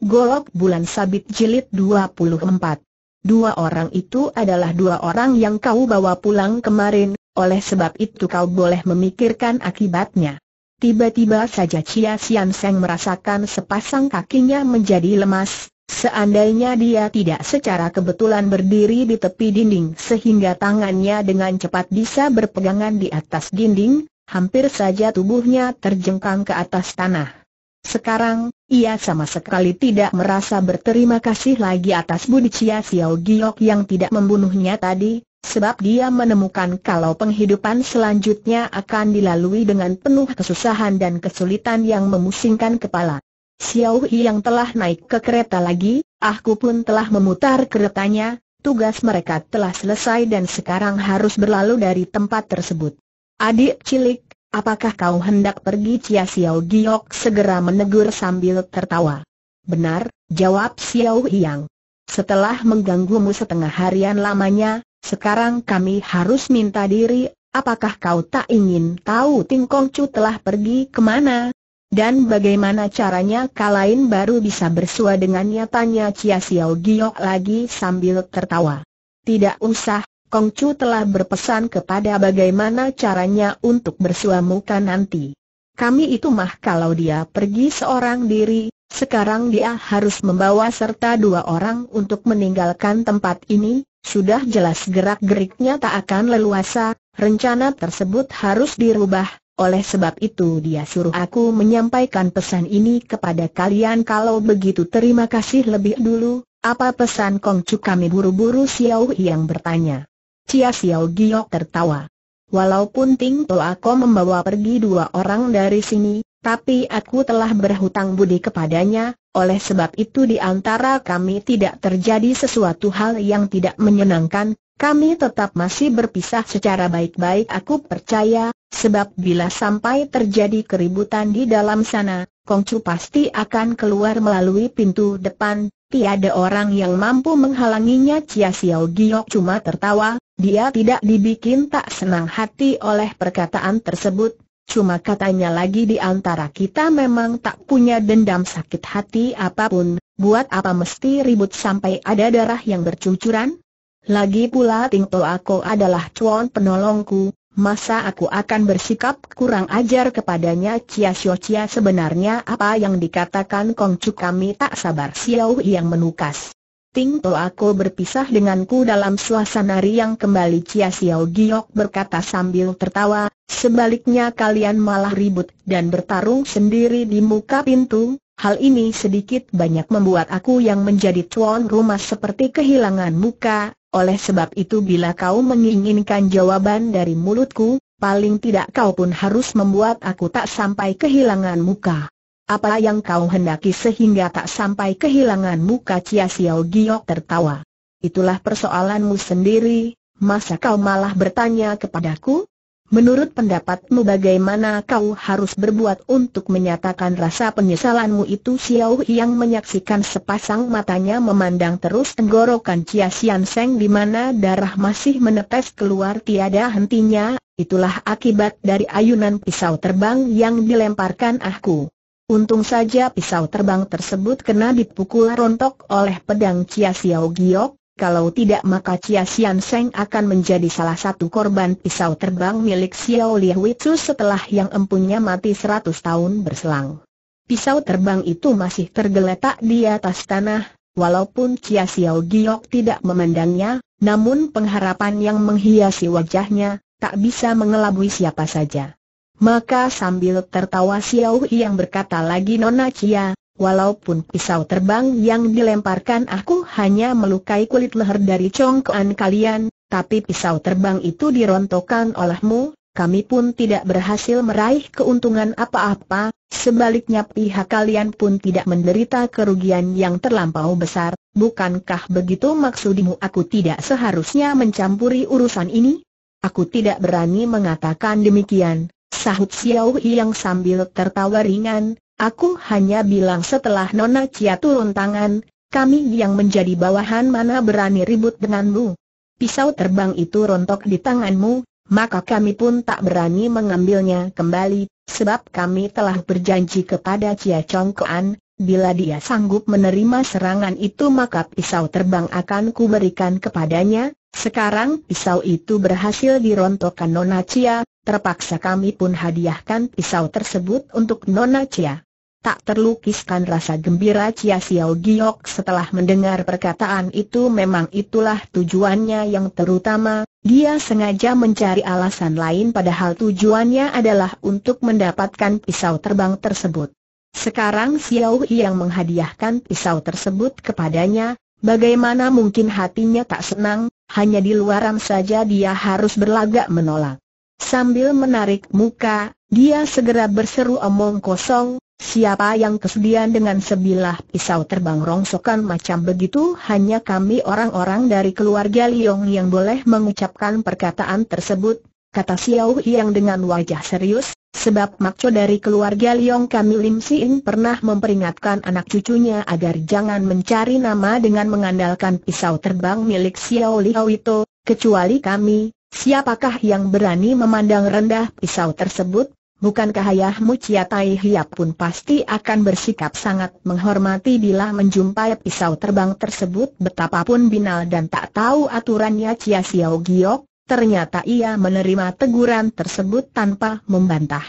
Golok Bulan Sabit Jilid 24. Dua orang itu adalah dua orang yang kau bawa pulang kemarin, oleh sebab itu kau boleh memikirkan akibatnya. Tiba-tiba saja Chia Sian Seng merasakan sepasang kakinya menjadi lemas, seandainya dia tidak secara kebetulan berdiri di tepi dinding sehingga tangannya dengan cepat bisa berpegangan di atas dinding, hampir saja tubuhnya terjengkang ke atas tanah. Sekarang, ia sama sekali tidak merasa berterima kasih lagi atas Budi Chia Xiao Giok yang tidak membunuhnya tadi, sebab dia menemukan kalau penghidupan selanjutnya akan dilalui dengan penuh kesusahan dan kesulitan yang memusingkan kepala. Xiao Hi yang telah naik ke kereta lagi, aku pun telah memutar keretanya, tugas mereka telah selesai dan sekarang harus berlalu dari tempat tersebut. Adik cilik, Apakah kau hendak pergi Cia Xiao Giok segera menegur sambil tertawa. Benar, jawab Xiao Hiang. Setelah mengganggumu setengah harian lamanya, sekarang kami harus minta diri, apakah kau tak ingin tahu Ting Kong Chu telah pergi kemana? Dan bagaimana caranya kalain baru bisa bersua dengannya tanya Cia Xiao Giok lagi sambil tertawa. Tidak usah, Kongcu telah berpesan kepada bagaimana caranya untuk bersuamuka nanti. Kami itu mah kalau dia pergi seorang diri, sekarang dia harus membawa serta dua orang untuk meninggalkan tempat ini, sudah jelas gerak-geriknya tak akan leluasa, rencana tersebut harus dirubah, oleh sebab itu dia suruh aku menyampaikan pesan ini kepada kalian kalau begitu terima kasih lebih dulu, apa pesan Kongcu kami buru-buru Xiao yang bertanya. Cia Xiao Giok tertawa. Walaupun Ting To aku membawa pergi dua orang dari sini, tapi aku telah berhutang budi kepadanya, oleh sebab itu di antara kami tidak terjadi sesuatu hal yang tidak menyenangkan, kami tetap masih berpisah secara baik-baik aku percaya, sebab bila sampai terjadi keributan di dalam sana, Kongcu pasti akan keluar melalui pintu depan, tiada orang yang mampu menghalanginya Cia Xiao Giok cuma tertawa, dia tidak dibikin tak senang hati oleh perkataan tersebut, cuma katanya lagi di antara kita memang tak punya dendam sakit hati apapun, buat apa mesti ribut sampai ada darah yang bercucuran? Lagi pula Tingto aku adalah cuan penolongku, masa aku akan bersikap kurang ajar kepadanya Cia Xiao Cia sebenarnya apa yang dikatakan Kongcu kami tak sabar Xiao yang menukas. Ting To aku berpisah denganku dalam suasana riang kembali Cia Xiao Giok berkata sambil tertawa, sebaliknya kalian malah ribut dan bertarung sendiri di muka pintu, hal ini sedikit banyak membuat aku yang menjadi tuan rumah seperti kehilangan muka, oleh sebab itu bila kau menginginkan jawaban dari mulutku, paling tidak kau pun harus membuat aku tak sampai kehilangan muka. Apa yang kau hendaki sehingga tak sampai kehilangan muka Cia Xiao Giok tertawa? Itulah persoalanmu sendiri, masa kau malah bertanya kepadaku? Menurut pendapatmu bagaimana kau harus berbuat untuk menyatakan rasa penyesalanmu itu Xiao yang menyaksikan sepasang matanya memandang terus tenggorokan Cia Xian Seng di mana darah masih menetes keluar tiada hentinya, itulah akibat dari ayunan pisau terbang yang dilemparkan aku. Untung saja pisau terbang tersebut kena dipukul rontok oleh pedang Chia Xiao Giok, kalau tidak maka Chia Xian Seng akan menjadi salah satu korban pisau terbang milik Xiao Witsu setelah yang empunya mati 100 tahun berselang. Pisau terbang itu masih tergeletak di atas tanah, walaupun Chia Xiao Giok tidak memandangnya, namun pengharapan yang menghiasi wajahnya, tak bisa mengelabui siapa saja. Maka sambil tertawa Xiao yang berkata lagi Nona Cia, walaupun pisau terbang yang dilemparkan aku hanya melukai kulit leher dari congkoan kalian, tapi pisau terbang itu dirontokkan olehmu, kami pun tidak berhasil meraih keuntungan apa-apa, sebaliknya pihak kalian pun tidak menderita kerugian yang terlampau besar, bukankah begitu maksudmu aku tidak seharusnya mencampuri urusan ini? Aku tidak berani mengatakan demikian, Sahut Xiao yang sambil tertawa ringan, aku hanya bilang setelah Nona Cia turun tangan, kami yang menjadi bawahan mana berani ribut denganmu. Pisau terbang itu rontok di tanganmu, maka kami pun tak berani mengambilnya kembali, sebab kami telah berjanji kepada Cia Chongkoan, bila dia sanggup menerima serangan itu maka pisau terbang akan kuberikan kepadanya, sekarang pisau itu berhasil dirontokkan Nona Cia, terpaksa kami pun hadiahkan pisau tersebut untuk Nona Cia. Tak terlukiskan rasa gembira Cia Xiao Giok setelah mendengar perkataan itu memang itulah tujuannya yang terutama, dia sengaja mencari alasan lain padahal tujuannya adalah untuk mendapatkan pisau terbang tersebut. Sekarang Xiao Yi yang menghadiahkan pisau tersebut kepadanya, bagaimana mungkin hatinya tak senang, hanya di luaran saja dia harus berlagak menolak. Sambil menarik muka, dia segera berseru omong kosong, siapa yang kesedihan dengan sebilah pisau terbang rongsokan macam begitu hanya kami orang-orang dari keluarga Liong yang boleh mengucapkan perkataan tersebut, kata Xiao yang dengan wajah serius, Sebab makco dari keluarga Liong kami Lim Siin pernah memperingatkan anak cucunya agar jangan mencari nama dengan mengandalkan pisau terbang milik Xiao Liao itu, kecuali kami, siapakah yang berani memandang rendah pisau tersebut? Bukankah ayahmu Chia Tai Hiap pun pasti akan bersikap sangat menghormati bila menjumpai pisau terbang tersebut betapapun binal dan tak tahu aturannya Chia Xiao Giok? ternyata ia menerima teguran tersebut tanpa membantah.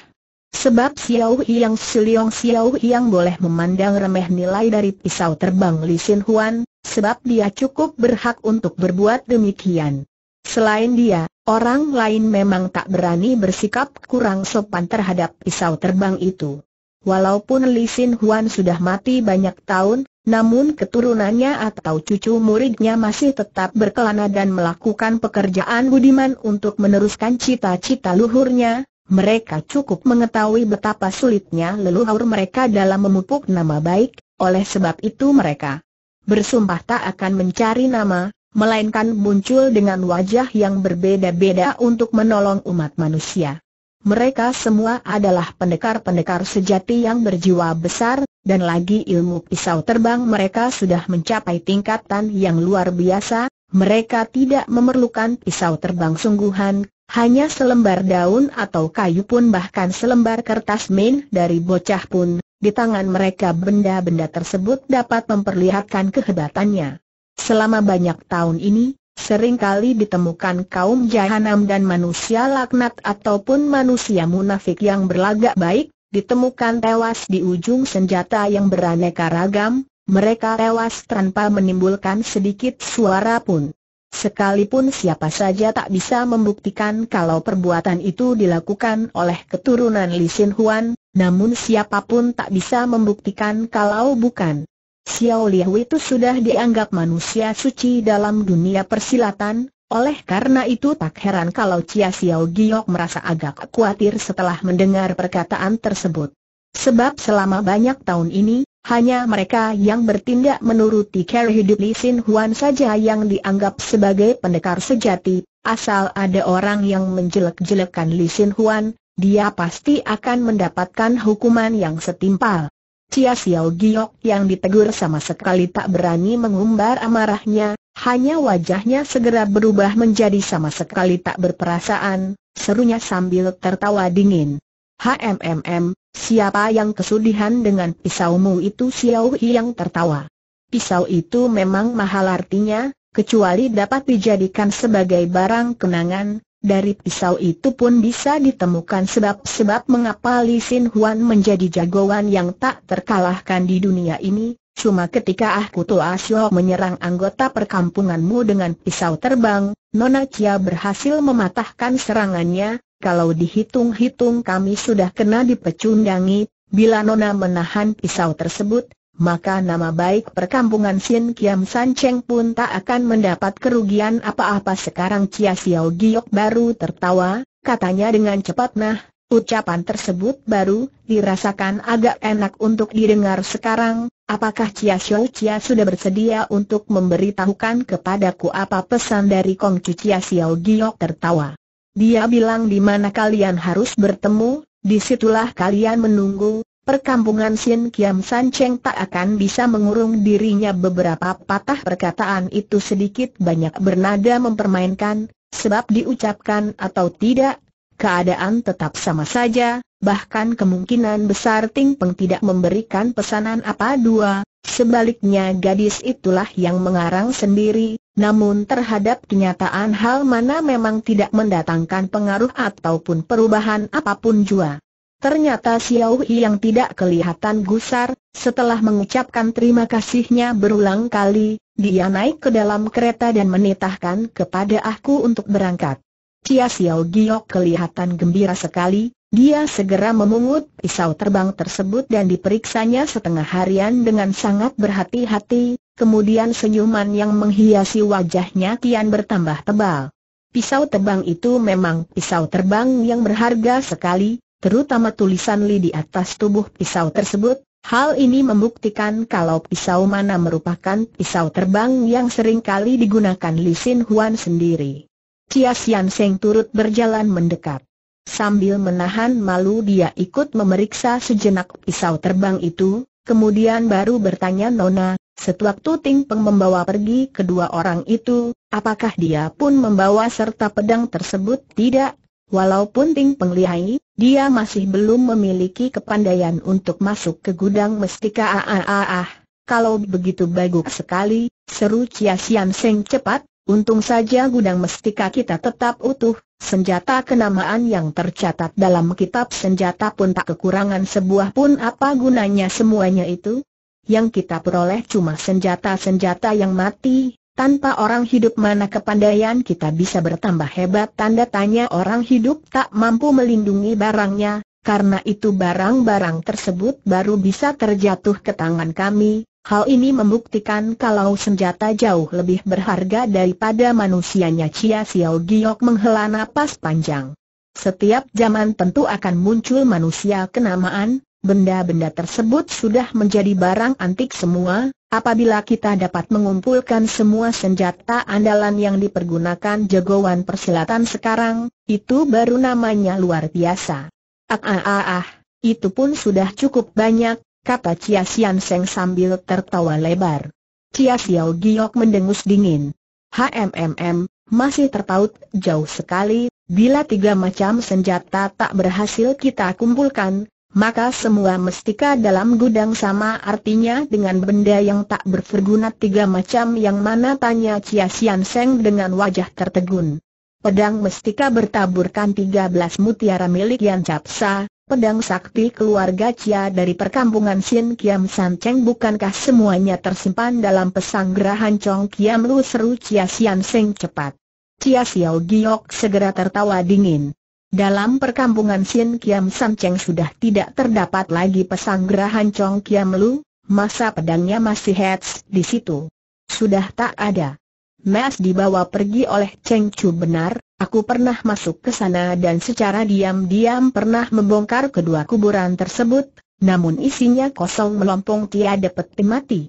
Sebab Xiao Yang Siliong Xiao Yang boleh memandang remeh nilai dari pisau terbang Li Sin Huan, sebab dia cukup berhak untuk berbuat demikian. Selain dia, orang lain memang tak berani bersikap kurang sopan terhadap pisau terbang itu. Walaupun Li Sin Huan sudah mati banyak tahun, namun keturunannya atau cucu muridnya masih tetap berkelana dan melakukan pekerjaan budiman untuk meneruskan cita-cita luhurnya, mereka cukup mengetahui betapa sulitnya leluhur mereka dalam memupuk nama baik, oleh sebab itu mereka bersumpah tak akan mencari nama, melainkan muncul dengan wajah yang berbeda-beda untuk menolong umat manusia. Mereka semua adalah pendekar-pendekar sejati yang berjiwa besar, dan lagi ilmu pisau terbang mereka sudah mencapai tingkatan yang luar biasa, mereka tidak memerlukan pisau terbang sungguhan, hanya selembar daun atau kayu pun bahkan selembar kertas main dari bocah pun, di tangan mereka benda-benda tersebut dapat memperlihatkan kehebatannya. Selama banyak tahun ini, seringkali ditemukan kaum jahanam dan manusia laknat ataupun manusia munafik yang berlagak baik, ditemukan tewas di ujung senjata yang beraneka ragam, mereka tewas tanpa menimbulkan sedikit suara pun. Sekalipun siapa saja tak bisa membuktikan kalau perbuatan itu dilakukan oleh keturunan Li Xin Huan, namun siapapun tak bisa membuktikan kalau bukan. Xiao Liahu itu sudah dianggap manusia suci dalam dunia persilatan, oleh karena itu tak heran kalau Chia Xiao Giok merasa agak khawatir setelah mendengar perkataan tersebut. Sebab selama banyak tahun ini, hanya mereka yang bertindak menuruti cara hidup Li Xin Huan saja yang dianggap sebagai pendekar sejati, asal ada orang yang menjelek-jelekan Li Xin Huan, dia pasti akan mendapatkan hukuman yang setimpal. Cia Xiao Giok yang ditegur sama sekali tak berani mengumbar amarahnya, hanya wajahnya segera berubah menjadi sama sekali tak berperasaan, serunya sambil tertawa dingin. HMMM, siapa yang kesudihan dengan pisaumu itu Xiao yang tertawa. Pisau itu memang mahal artinya, kecuali dapat dijadikan sebagai barang kenangan, dari pisau itu pun bisa ditemukan sebab-sebab mengapa Li Sin Huan menjadi jagoan yang tak terkalahkan di dunia ini. Cuma ketika Ah Kutu Asyo menyerang anggota perkampunganmu dengan pisau terbang, Nona Chia berhasil mematahkan serangannya, kalau dihitung-hitung kami sudah kena dipecundangi, bila Nona menahan pisau tersebut, maka nama baik perkampungan Sin Kiam San Cheng pun tak akan mendapat kerugian apa-apa sekarang Chia Xiao Giok baru tertawa, katanya dengan cepat nah, ucapan tersebut baru dirasakan agak enak untuk didengar sekarang, apakah Chia Xiao Chia sudah bersedia untuk memberitahukan kepadaku apa pesan dari Kong Chu Chia Xiao Giok tertawa. Dia bilang di mana kalian harus bertemu, disitulah kalian menunggu, perkampungan Sin Kiam San Cheng tak akan bisa mengurung dirinya beberapa patah perkataan itu sedikit banyak bernada mempermainkan, sebab diucapkan atau tidak, keadaan tetap sama saja, bahkan kemungkinan besar Ting Peng tidak memberikan pesanan apa dua, sebaliknya gadis itulah yang mengarang sendiri, namun terhadap kenyataan hal mana memang tidak mendatangkan pengaruh ataupun perubahan apapun jua. Ternyata Xiao Yi yang tidak kelihatan gusar, setelah mengucapkan terima kasihnya berulang kali, dia naik ke dalam kereta dan menitahkan kepada aku untuk berangkat. Cia Xiao Giok kelihatan gembira sekali, dia segera memungut pisau terbang tersebut dan diperiksanya setengah harian dengan sangat berhati-hati, kemudian senyuman yang menghiasi wajahnya kian bertambah tebal. Pisau terbang itu memang pisau terbang yang berharga sekali, terutama tulisan Li di atas tubuh pisau tersebut, hal ini membuktikan kalau pisau mana merupakan pisau terbang yang sering kali digunakan Li Sin Huan sendiri. Chia Xian Seng turut berjalan mendekat. Sambil menahan malu dia ikut memeriksa sejenak pisau terbang itu, kemudian baru bertanya Nona, setelah Tuting Peng membawa pergi kedua orang itu, apakah dia pun membawa serta pedang tersebut? Tidak, Walaupun Ting Penglihai, dia masih belum memiliki kepandaian untuk masuk ke gudang mestika ah, ah, ah, ah. Kalau begitu bagus sekali, seru Chia Sian Seng cepat, untung saja gudang mestika kita tetap utuh, senjata kenamaan yang tercatat dalam kitab senjata pun tak kekurangan sebuah pun apa gunanya semuanya itu? Yang kita peroleh cuma senjata-senjata yang mati, tanpa orang hidup mana kepandaian kita bisa bertambah hebat tanda tanya orang hidup tak mampu melindungi barangnya, karena itu barang-barang tersebut baru bisa terjatuh ke tangan kami, hal ini membuktikan kalau senjata jauh lebih berharga daripada manusianya Cia Xiao Giok menghela napas panjang. Setiap zaman tentu akan muncul manusia kenamaan, Benda-benda tersebut sudah menjadi barang antik semua, apabila kita dapat mengumpulkan semua senjata andalan yang dipergunakan jagoan persilatan sekarang, itu baru namanya luar biasa. Ah ah ah, ah itu pun sudah cukup banyak, kata Chia Sian Seng sambil tertawa lebar. Chia Xiao Giok mendengus dingin. HMMM, masih terpaut jauh sekali, bila tiga macam senjata tak berhasil kita kumpulkan, maka semua mestika dalam gudang sama artinya dengan benda yang tak berguna tiga macam yang mana tanya Chia Sian Seng dengan wajah tertegun. Pedang mestika bertaburkan tiga belas mutiara milik Yan Capsa, pedang sakti keluarga Chia dari perkampungan Sin Kiam San Cheng bukankah semuanya tersimpan dalam pesanggerahan Chong Kiam Lu seru Chia Sian Seng cepat. Chia Xiao Giok segera tertawa dingin. Dalam perkampungan Sin Kiam San Cheng sudah tidak terdapat lagi pesanggerahan Chong Kiam Lu, masa pedangnya masih heads di situ. Sudah tak ada. Mas dibawa pergi oleh Cheng Chu benar, aku pernah masuk ke sana dan secara diam-diam pernah membongkar kedua kuburan tersebut, namun isinya kosong melompong tiada peti mati.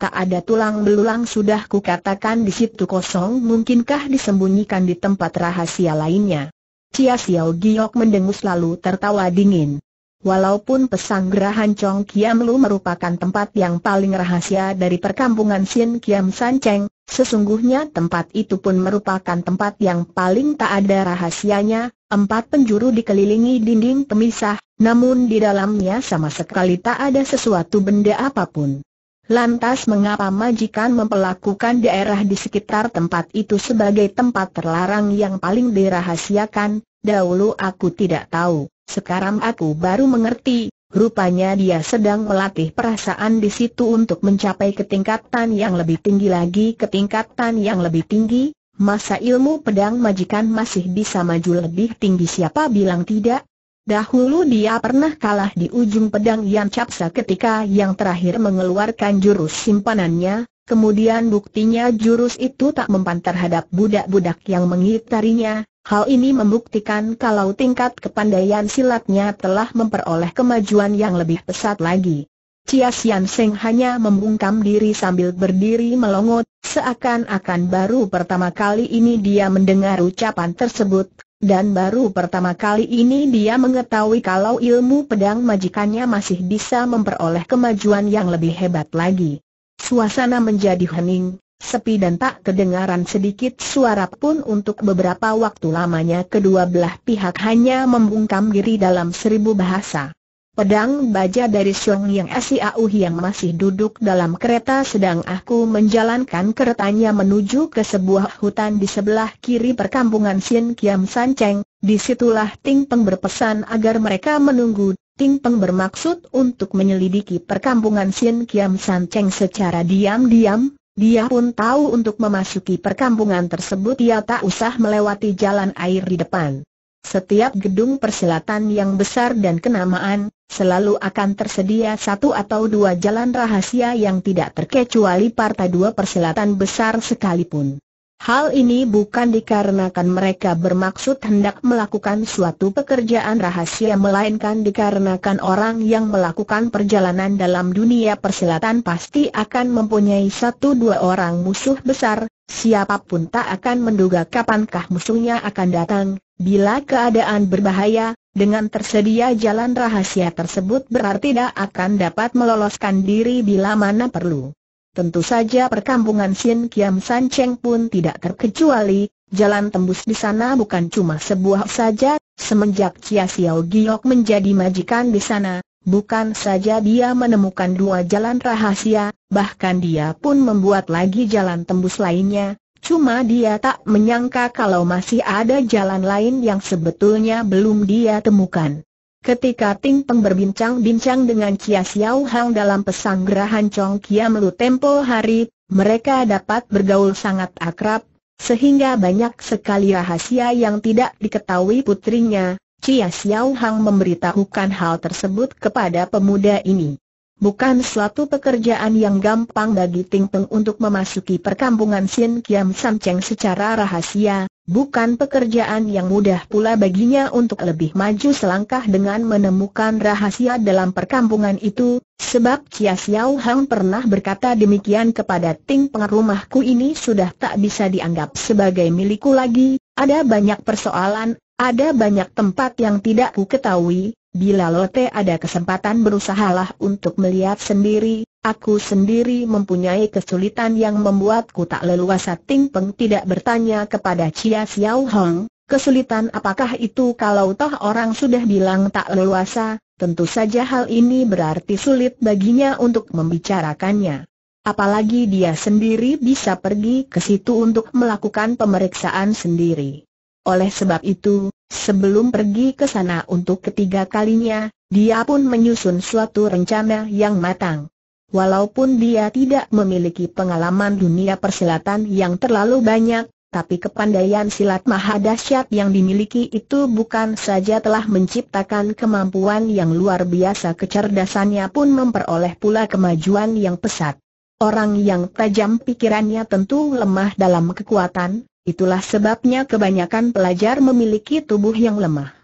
Tak ada tulang belulang sudah kukatakan di situ kosong mungkinkah disembunyikan di tempat rahasia lainnya. Cia Xiao Giok mendengus lalu tertawa dingin. Walaupun Pesanggerahan Chong Kiam Lu merupakan tempat yang paling rahasia dari perkampungan Sin Kiam San Cheng, sesungguhnya tempat itu pun merupakan tempat yang paling tak ada rahasianya, empat penjuru dikelilingi dinding pemisah, namun di dalamnya sama sekali tak ada sesuatu benda apapun. Lantas mengapa majikan memperlakukan daerah di sekitar tempat itu sebagai tempat terlarang yang paling dirahasiakan? Dahulu aku tidak tahu, sekarang aku baru mengerti. Rupanya dia sedang melatih perasaan di situ untuk mencapai ketingkatan yang lebih tinggi lagi ketingkatan yang lebih tinggi. Masa ilmu pedang majikan masih bisa maju lebih tinggi siapa bilang tidak? Dahulu dia pernah kalah di ujung pedang Yan Capsa ketika yang terakhir mengeluarkan jurus simpanannya, kemudian buktinya jurus itu tak mempan terhadap budak-budak yang mengitarinya. Hal ini membuktikan kalau tingkat kepandaian silatnya telah memperoleh kemajuan yang lebih pesat lagi. Chia Sian Seng hanya membungkam diri sambil berdiri melongot, seakan-akan baru pertama kali ini dia mendengar ucapan tersebut, dan baru pertama kali ini dia mengetahui kalau ilmu pedang majikannya masih bisa memperoleh kemajuan yang lebih hebat lagi. Suasana menjadi hening, sepi dan tak kedengaran sedikit suara pun untuk beberapa waktu lamanya kedua belah pihak hanya membungkam diri dalam seribu bahasa pedang baja dari Xiong Yang Siau yang masih duduk dalam kereta sedang aku menjalankan keretanya menuju ke sebuah hutan di sebelah kiri perkampungan Xin Kiam San Cheng, disitulah Ting Peng berpesan agar mereka menunggu, Ting Peng bermaksud untuk menyelidiki perkampungan Xin Kiam San Cheng secara diam-diam, dia pun tahu untuk memasuki perkampungan tersebut ia tak usah melewati jalan air di depan. Setiap gedung persilatan yang besar dan kenamaan, selalu akan tersedia satu atau dua jalan rahasia yang tidak terkecuali partai dua persilatan besar sekalipun. Hal ini bukan dikarenakan mereka bermaksud hendak melakukan suatu pekerjaan rahasia melainkan dikarenakan orang yang melakukan perjalanan dalam dunia persilatan pasti akan mempunyai satu dua orang musuh besar, Siapapun tak akan menduga kapankah musuhnya akan datang, bila keadaan berbahaya, dengan tersedia jalan rahasia tersebut berarti tidak akan dapat meloloskan diri bila mana perlu. Tentu saja perkampungan Sin Kiam San Cheng pun tidak terkecuali, jalan tembus di sana bukan cuma sebuah saja, semenjak Chia Xiao Giok menjadi majikan di sana, Bukan saja dia menemukan dua jalan rahasia, bahkan dia pun membuat lagi jalan tembus lainnya, cuma dia tak menyangka kalau masih ada jalan lain yang sebetulnya belum dia temukan. Ketika Ting Peng berbincang-bincang dengan Chia Xiao Hang dalam pesanggerahan Chong Kiam Lu Tempo Hari, mereka dapat bergaul sangat akrab, sehingga banyak sekali rahasia yang tidak diketahui putrinya, Chia Xiao Hang memberitahukan hal tersebut kepada pemuda ini. Bukan suatu pekerjaan yang gampang bagi Ting Peng untuk memasuki perkampungan Xin Kiam San Cheng secara rahasia, bukan pekerjaan yang mudah pula baginya untuk lebih maju selangkah dengan menemukan rahasia dalam perkampungan itu, sebab Chia Xiao Hang pernah berkata demikian kepada Ting Peng rumahku ini sudah tak bisa dianggap sebagai milikku lagi, ada banyak persoalan ada banyak tempat yang tidak ku ketahui, bila Lote ada kesempatan berusahalah untuk melihat sendiri, aku sendiri mempunyai kesulitan yang membuatku tak leluasa Ting Peng tidak bertanya kepada Chia Xiao Hong, kesulitan apakah itu kalau toh orang sudah bilang tak leluasa, tentu saja hal ini berarti sulit baginya untuk membicarakannya. Apalagi dia sendiri bisa pergi ke situ untuk melakukan pemeriksaan sendiri. Oleh sebab itu, sebelum pergi ke sana untuk ketiga kalinya, dia pun menyusun suatu rencana yang matang. Walaupun dia tidak memiliki pengalaman dunia persilatan yang terlalu banyak, tapi kepandaian silat mahadasyat yang dimiliki itu bukan saja telah menciptakan kemampuan yang luar biasa kecerdasannya pun memperoleh pula kemajuan yang pesat. Orang yang tajam pikirannya tentu lemah dalam kekuatan, Itulah sebabnya kebanyakan pelajar memiliki tubuh yang lemah.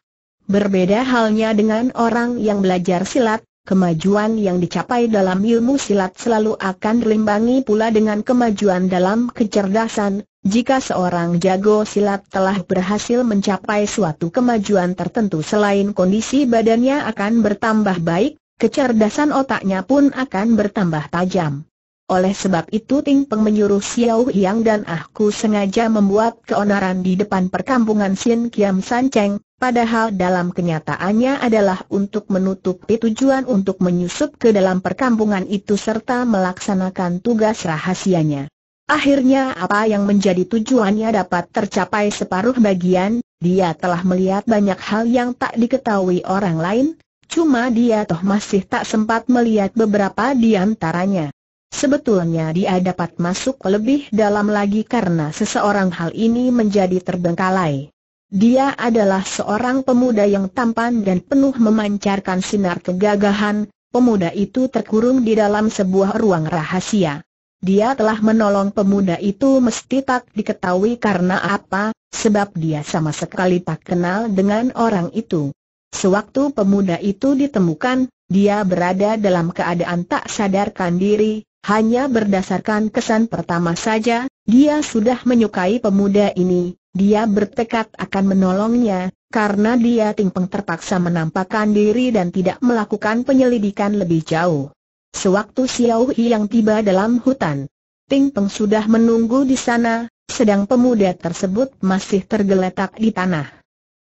Berbeda halnya dengan orang yang belajar silat, kemajuan yang dicapai dalam ilmu silat selalu akan dilimbangi pula dengan kemajuan dalam kecerdasan. Jika seorang jago silat telah berhasil mencapai suatu kemajuan tertentu selain kondisi badannya akan bertambah baik, kecerdasan otaknya pun akan bertambah tajam. Oleh sebab itu Ting Peng menyuruh Xiao Yang dan aku sengaja membuat keonaran di depan perkampungan Xin Kiam San Cheng, padahal dalam kenyataannya adalah untuk menutupi tujuan untuk menyusup ke dalam perkampungan itu serta melaksanakan tugas rahasianya. Akhirnya apa yang menjadi tujuannya dapat tercapai separuh bagian, dia telah melihat banyak hal yang tak diketahui orang lain, cuma dia toh masih tak sempat melihat beberapa di antaranya. Sebetulnya dia dapat masuk lebih dalam lagi karena seseorang hal ini menjadi terbengkalai. Dia adalah seorang pemuda yang tampan dan penuh memancarkan sinar kegagahan, pemuda itu terkurung di dalam sebuah ruang rahasia. Dia telah menolong pemuda itu mesti tak diketahui karena apa, sebab dia sama sekali tak kenal dengan orang itu. Sewaktu pemuda itu ditemukan, dia berada dalam keadaan tak sadarkan diri, hanya berdasarkan kesan pertama saja, dia sudah menyukai pemuda ini, dia bertekad akan menolongnya, karena dia tingpeng terpaksa menampakkan diri dan tidak melakukan penyelidikan lebih jauh. Sewaktu Xiao Hi yang tiba dalam hutan, Ting Peng sudah menunggu di sana, sedang pemuda tersebut masih tergeletak di tanah.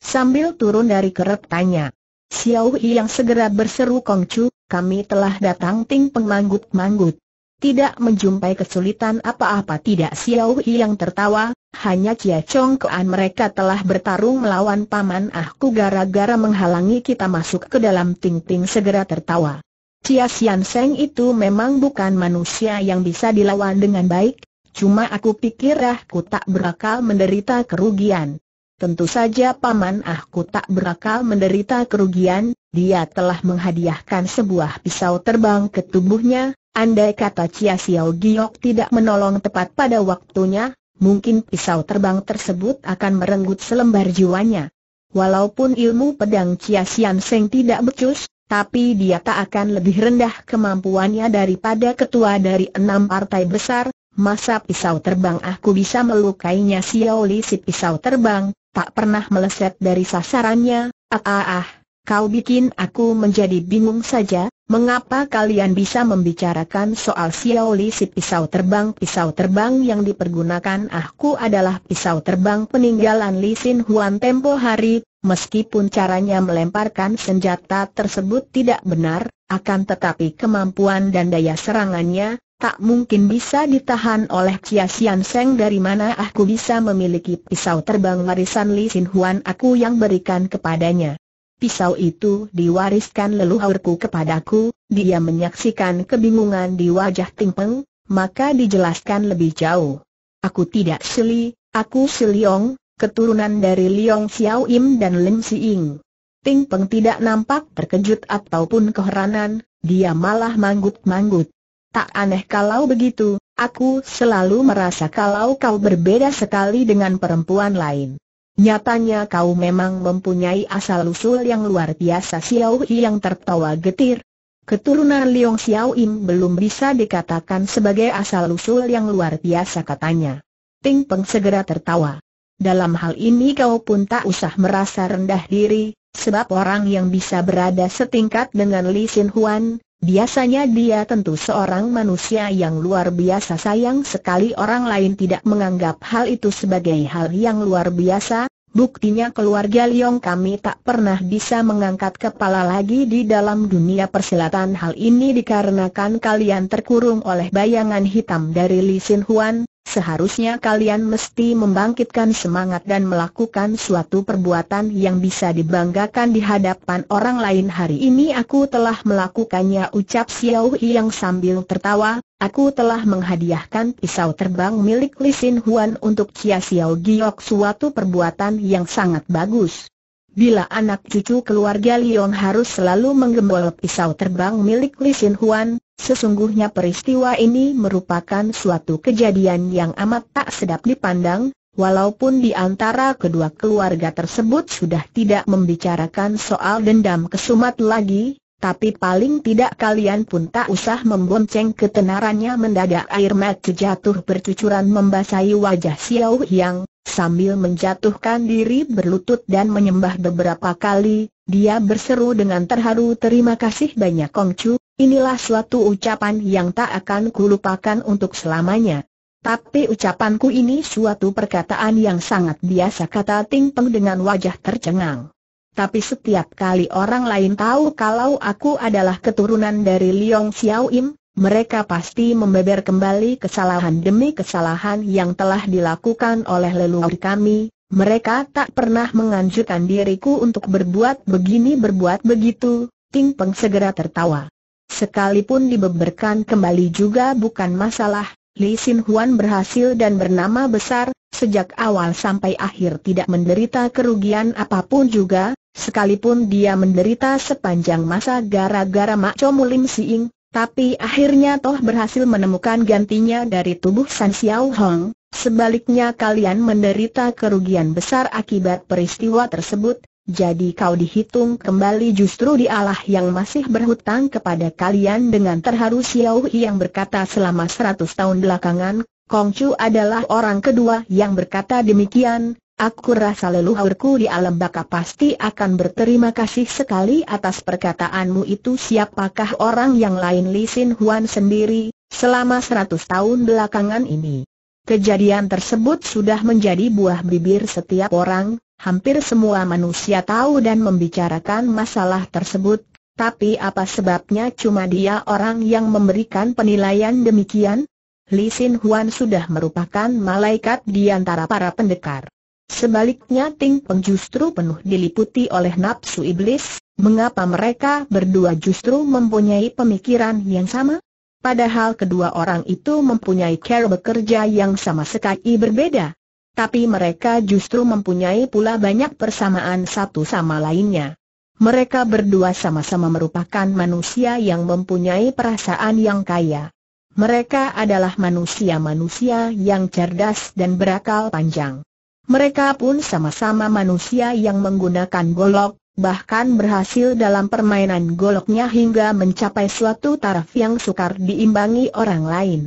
Sambil turun dari keretanya, Xiao Hi yang segera berseru Kong Chu, kami telah datang Ting Peng manggut-manggut tidak menjumpai kesulitan apa-apa tidak Xiao yang tertawa, hanya Chia Chong Kean mereka telah bertarung melawan Paman Ahku gara-gara menghalangi kita masuk ke dalam Ting Ting segera tertawa. Cia Sian Seng itu memang bukan manusia yang bisa dilawan dengan baik, cuma aku pikir ah, aku tak berakal menderita kerugian. Tentu saja Paman Ahku tak berakal menderita kerugian, dia telah menghadiahkan sebuah pisau terbang ke tubuhnya, Andai kata Chia Xiao Giok tidak menolong tepat pada waktunya, mungkin pisau terbang tersebut akan merenggut selembar jiwanya. Walaupun ilmu pedang Chia Xian Seng tidak becus, tapi dia tak akan lebih rendah kemampuannya daripada ketua dari enam partai besar, masa pisau terbang aku bisa melukainya Xiao Li si pisau terbang, tak pernah meleset dari sasarannya, ah ah ah, Kau bikin aku menjadi bingung saja, mengapa kalian bisa membicarakan soal Xiaoli si pisau terbang? Pisau terbang yang dipergunakan aku adalah pisau terbang peninggalan Li Xin Huan tempo hari, meskipun caranya melemparkan senjata tersebut tidak benar, akan tetapi kemampuan dan daya serangannya, tak mungkin bisa ditahan oleh Chia Xian Seng dari mana aku bisa memiliki pisau terbang warisan Li Xin Huan aku yang berikan kepadanya. Pisau itu diwariskan leluhurku kepadaku, dia menyaksikan kebingungan di wajah Tingpeng, maka dijelaskan lebih jauh. Aku tidak Sili, aku Siliong, keturunan dari Liong Xiao Im dan Lim Siing. Ting Peng tidak nampak terkejut ataupun keheranan, dia malah manggut-manggut. Tak aneh kalau begitu, aku selalu merasa kalau kau berbeda sekali dengan perempuan lain. Nyatanya kau memang mempunyai asal-usul yang luar biasa Xiao Yi yang tertawa getir. Keturunan Liong Xiao Im belum bisa dikatakan sebagai asal-usul yang luar biasa katanya. Ting Peng segera tertawa. Dalam hal ini kau pun tak usah merasa rendah diri, sebab orang yang bisa berada setingkat dengan Li Sin Huan, Biasanya dia tentu seorang manusia yang luar biasa sayang sekali orang lain tidak menganggap hal itu sebagai hal yang luar biasa, buktinya keluarga Liong kami tak pernah bisa mengangkat kepala lagi di dalam dunia persilatan hal ini dikarenakan kalian terkurung oleh bayangan hitam dari Li Sin Huan, seharusnya kalian mesti membangkitkan semangat dan melakukan suatu perbuatan yang bisa dibanggakan di hadapan orang lain Hari ini aku telah melakukannya ucap Xiao yang sambil tertawa, aku telah menghadiahkan pisau terbang milik Li Xin Huan untuk Chia Xiao Giok suatu perbuatan yang sangat bagus. Bila anak cucu keluarga Liong harus selalu menggembol pisau terbang milik Li Xin Huan, Sesungguhnya peristiwa ini merupakan suatu kejadian yang amat tak sedap dipandang, walaupun di antara kedua keluarga tersebut sudah tidak membicarakan soal dendam kesumat lagi, tapi paling tidak kalian pun tak usah membonceng ketenarannya mendadak air mata jatuh bercucuran membasahi wajah Xiao Yang, sambil menjatuhkan diri berlutut dan menyembah beberapa kali, dia berseru dengan terharu terima kasih banyak Kong Chu. Inilah suatu ucapan yang tak akan kulupakan untuk selamanya. Tapi ucapanku ini suatu perkataan yang sangat biasa kata Ting Peng dengan wajah tercengang. Tapi setiap kali orang lain tahu kalau aku adalah keturunan dari Liong Xiao Im, mereka pasti membeber kembali kesalahan demi kesalahan yang telah dilakukan oleh leluhur kami. Mereka tak pernah menganjurkan diriku untuk berbuat begini berbuat begitu. Ting Peng segera tertawa. Sekalipun dibeberkan kembali juga bukan masalah, Li Sin Huan berhasil dan bernama besar, sejak awal sampai akhir tidak menderita kerugian apapun juga, sekalipun dia menderita sepanjang masa gara-gara Mak Chomu Lim Siing, tapi akhirnya toh berhasil menemukan gantinya dari tubuh San Xiao Hong. Sebaliknya kalian menderita kerugian besar akibat peristiwa tersebut, jadi kau dihitung kembali justru dialah yang masih berhutang kepada kalian dengan terharu Xiao yang berkata selama seratus tahun belakangan, Kong Chu adalah orang kedua yang berkata demikian, aku rasa leluhurku di alam baka pasti akan berterima kasih sekali atas perkataanmu itu siapakah orang yang lain Li Sin Huan sendiri, selama seratus tahun belakangan ini. Kejadian tersebut sudah menjadi buah bibir setiap orang, hampir semua manusia tahu dan membicarakan masalah tersebut, tapi apa sebabnya cuma dia orang yang memberikan penilaian demikian? Li Sin Huan sudah merupakan malaikat di antara para pendekar. Sebaliknya Ting Peng justru penuh diliputi oleh nafsu iblis, mengapa mereka berdua justru mempunyai pemikiran yang sama? Padahal kedua orang itu mempunyai cara bekerja yang sama sekali berbeda tapi mereka justru mempunyai pula banyak persamaan satu sama lainnya. Mereka berdua sama-sama merupakan manusia yang mempunyai perasaan yang kaya. Mereka adalah manusia-manusia yang cerdas dan berakal panjang. Mereka pun sama-sama manusia yang menggunakan golok, bahkan berhasil dalam permainan goloknya hingga mencapai suatu taraf yang sukar diimbangi orang lain.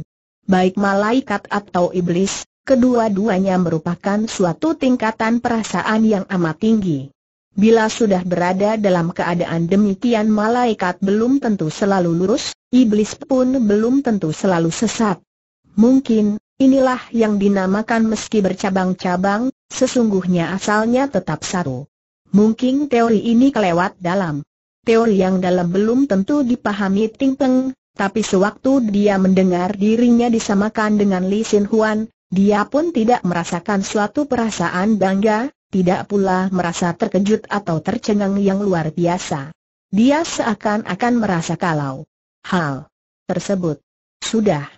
Baik malaikat atau iblis, Kedua-duanya merupakan suatu tingkatan perasaan yang amat tinggi. Bila sudah berada dalam keadaan demikian malaikat belum tentu selalu lurus, iblis pun belum tentu selalu sesat. Mungkin, inilah yang dinamakan meski bercabang-cabang, sesungguhnya asalnya tetap satu. Mungkin teori ini kelewat dalam. Teori yang dalam belum tentu dipahami Ting Peng, tapi sewaktu dia mendengar dirinya disamakan dengan Li Sin Huan, dia pun tidak merasakan suatu perasaan bangga, tidak pula merasa terkejut atau tercengang yang luar biasa. Dia seakan-akan merasa kalau hal tersebut sudah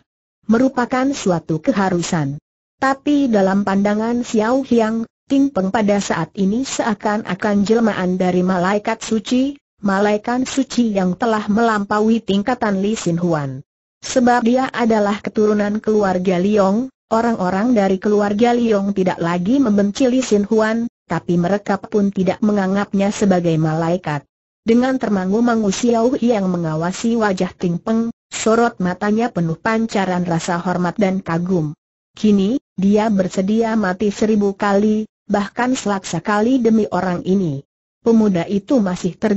merupakan suatu keharusan. Tapi dalam pandangan Xiao Hiang, Ting Peng pada saat ini seakan-akan jelmaan dari malaikat suci, malaikat suci yang telah melampaui tingkatan Li Sin Huan. Sebab dia adalah keturunan keluarga Liong, Orang-orang dari keluarga Liong tidak lagi membenci Li Sin Huan, tapi mereka pun tidak menganggapnya sebagai malaikat. Dengan termangu-mangu Xiao yang mengawasi wajah Ting Peng, sorot matanya penuh pancaran rasa hormat dan kagum. Kini, dia bersedia mati seribu kali, bahkan selaksa kali demi orang ini. Pemuda itu masih tak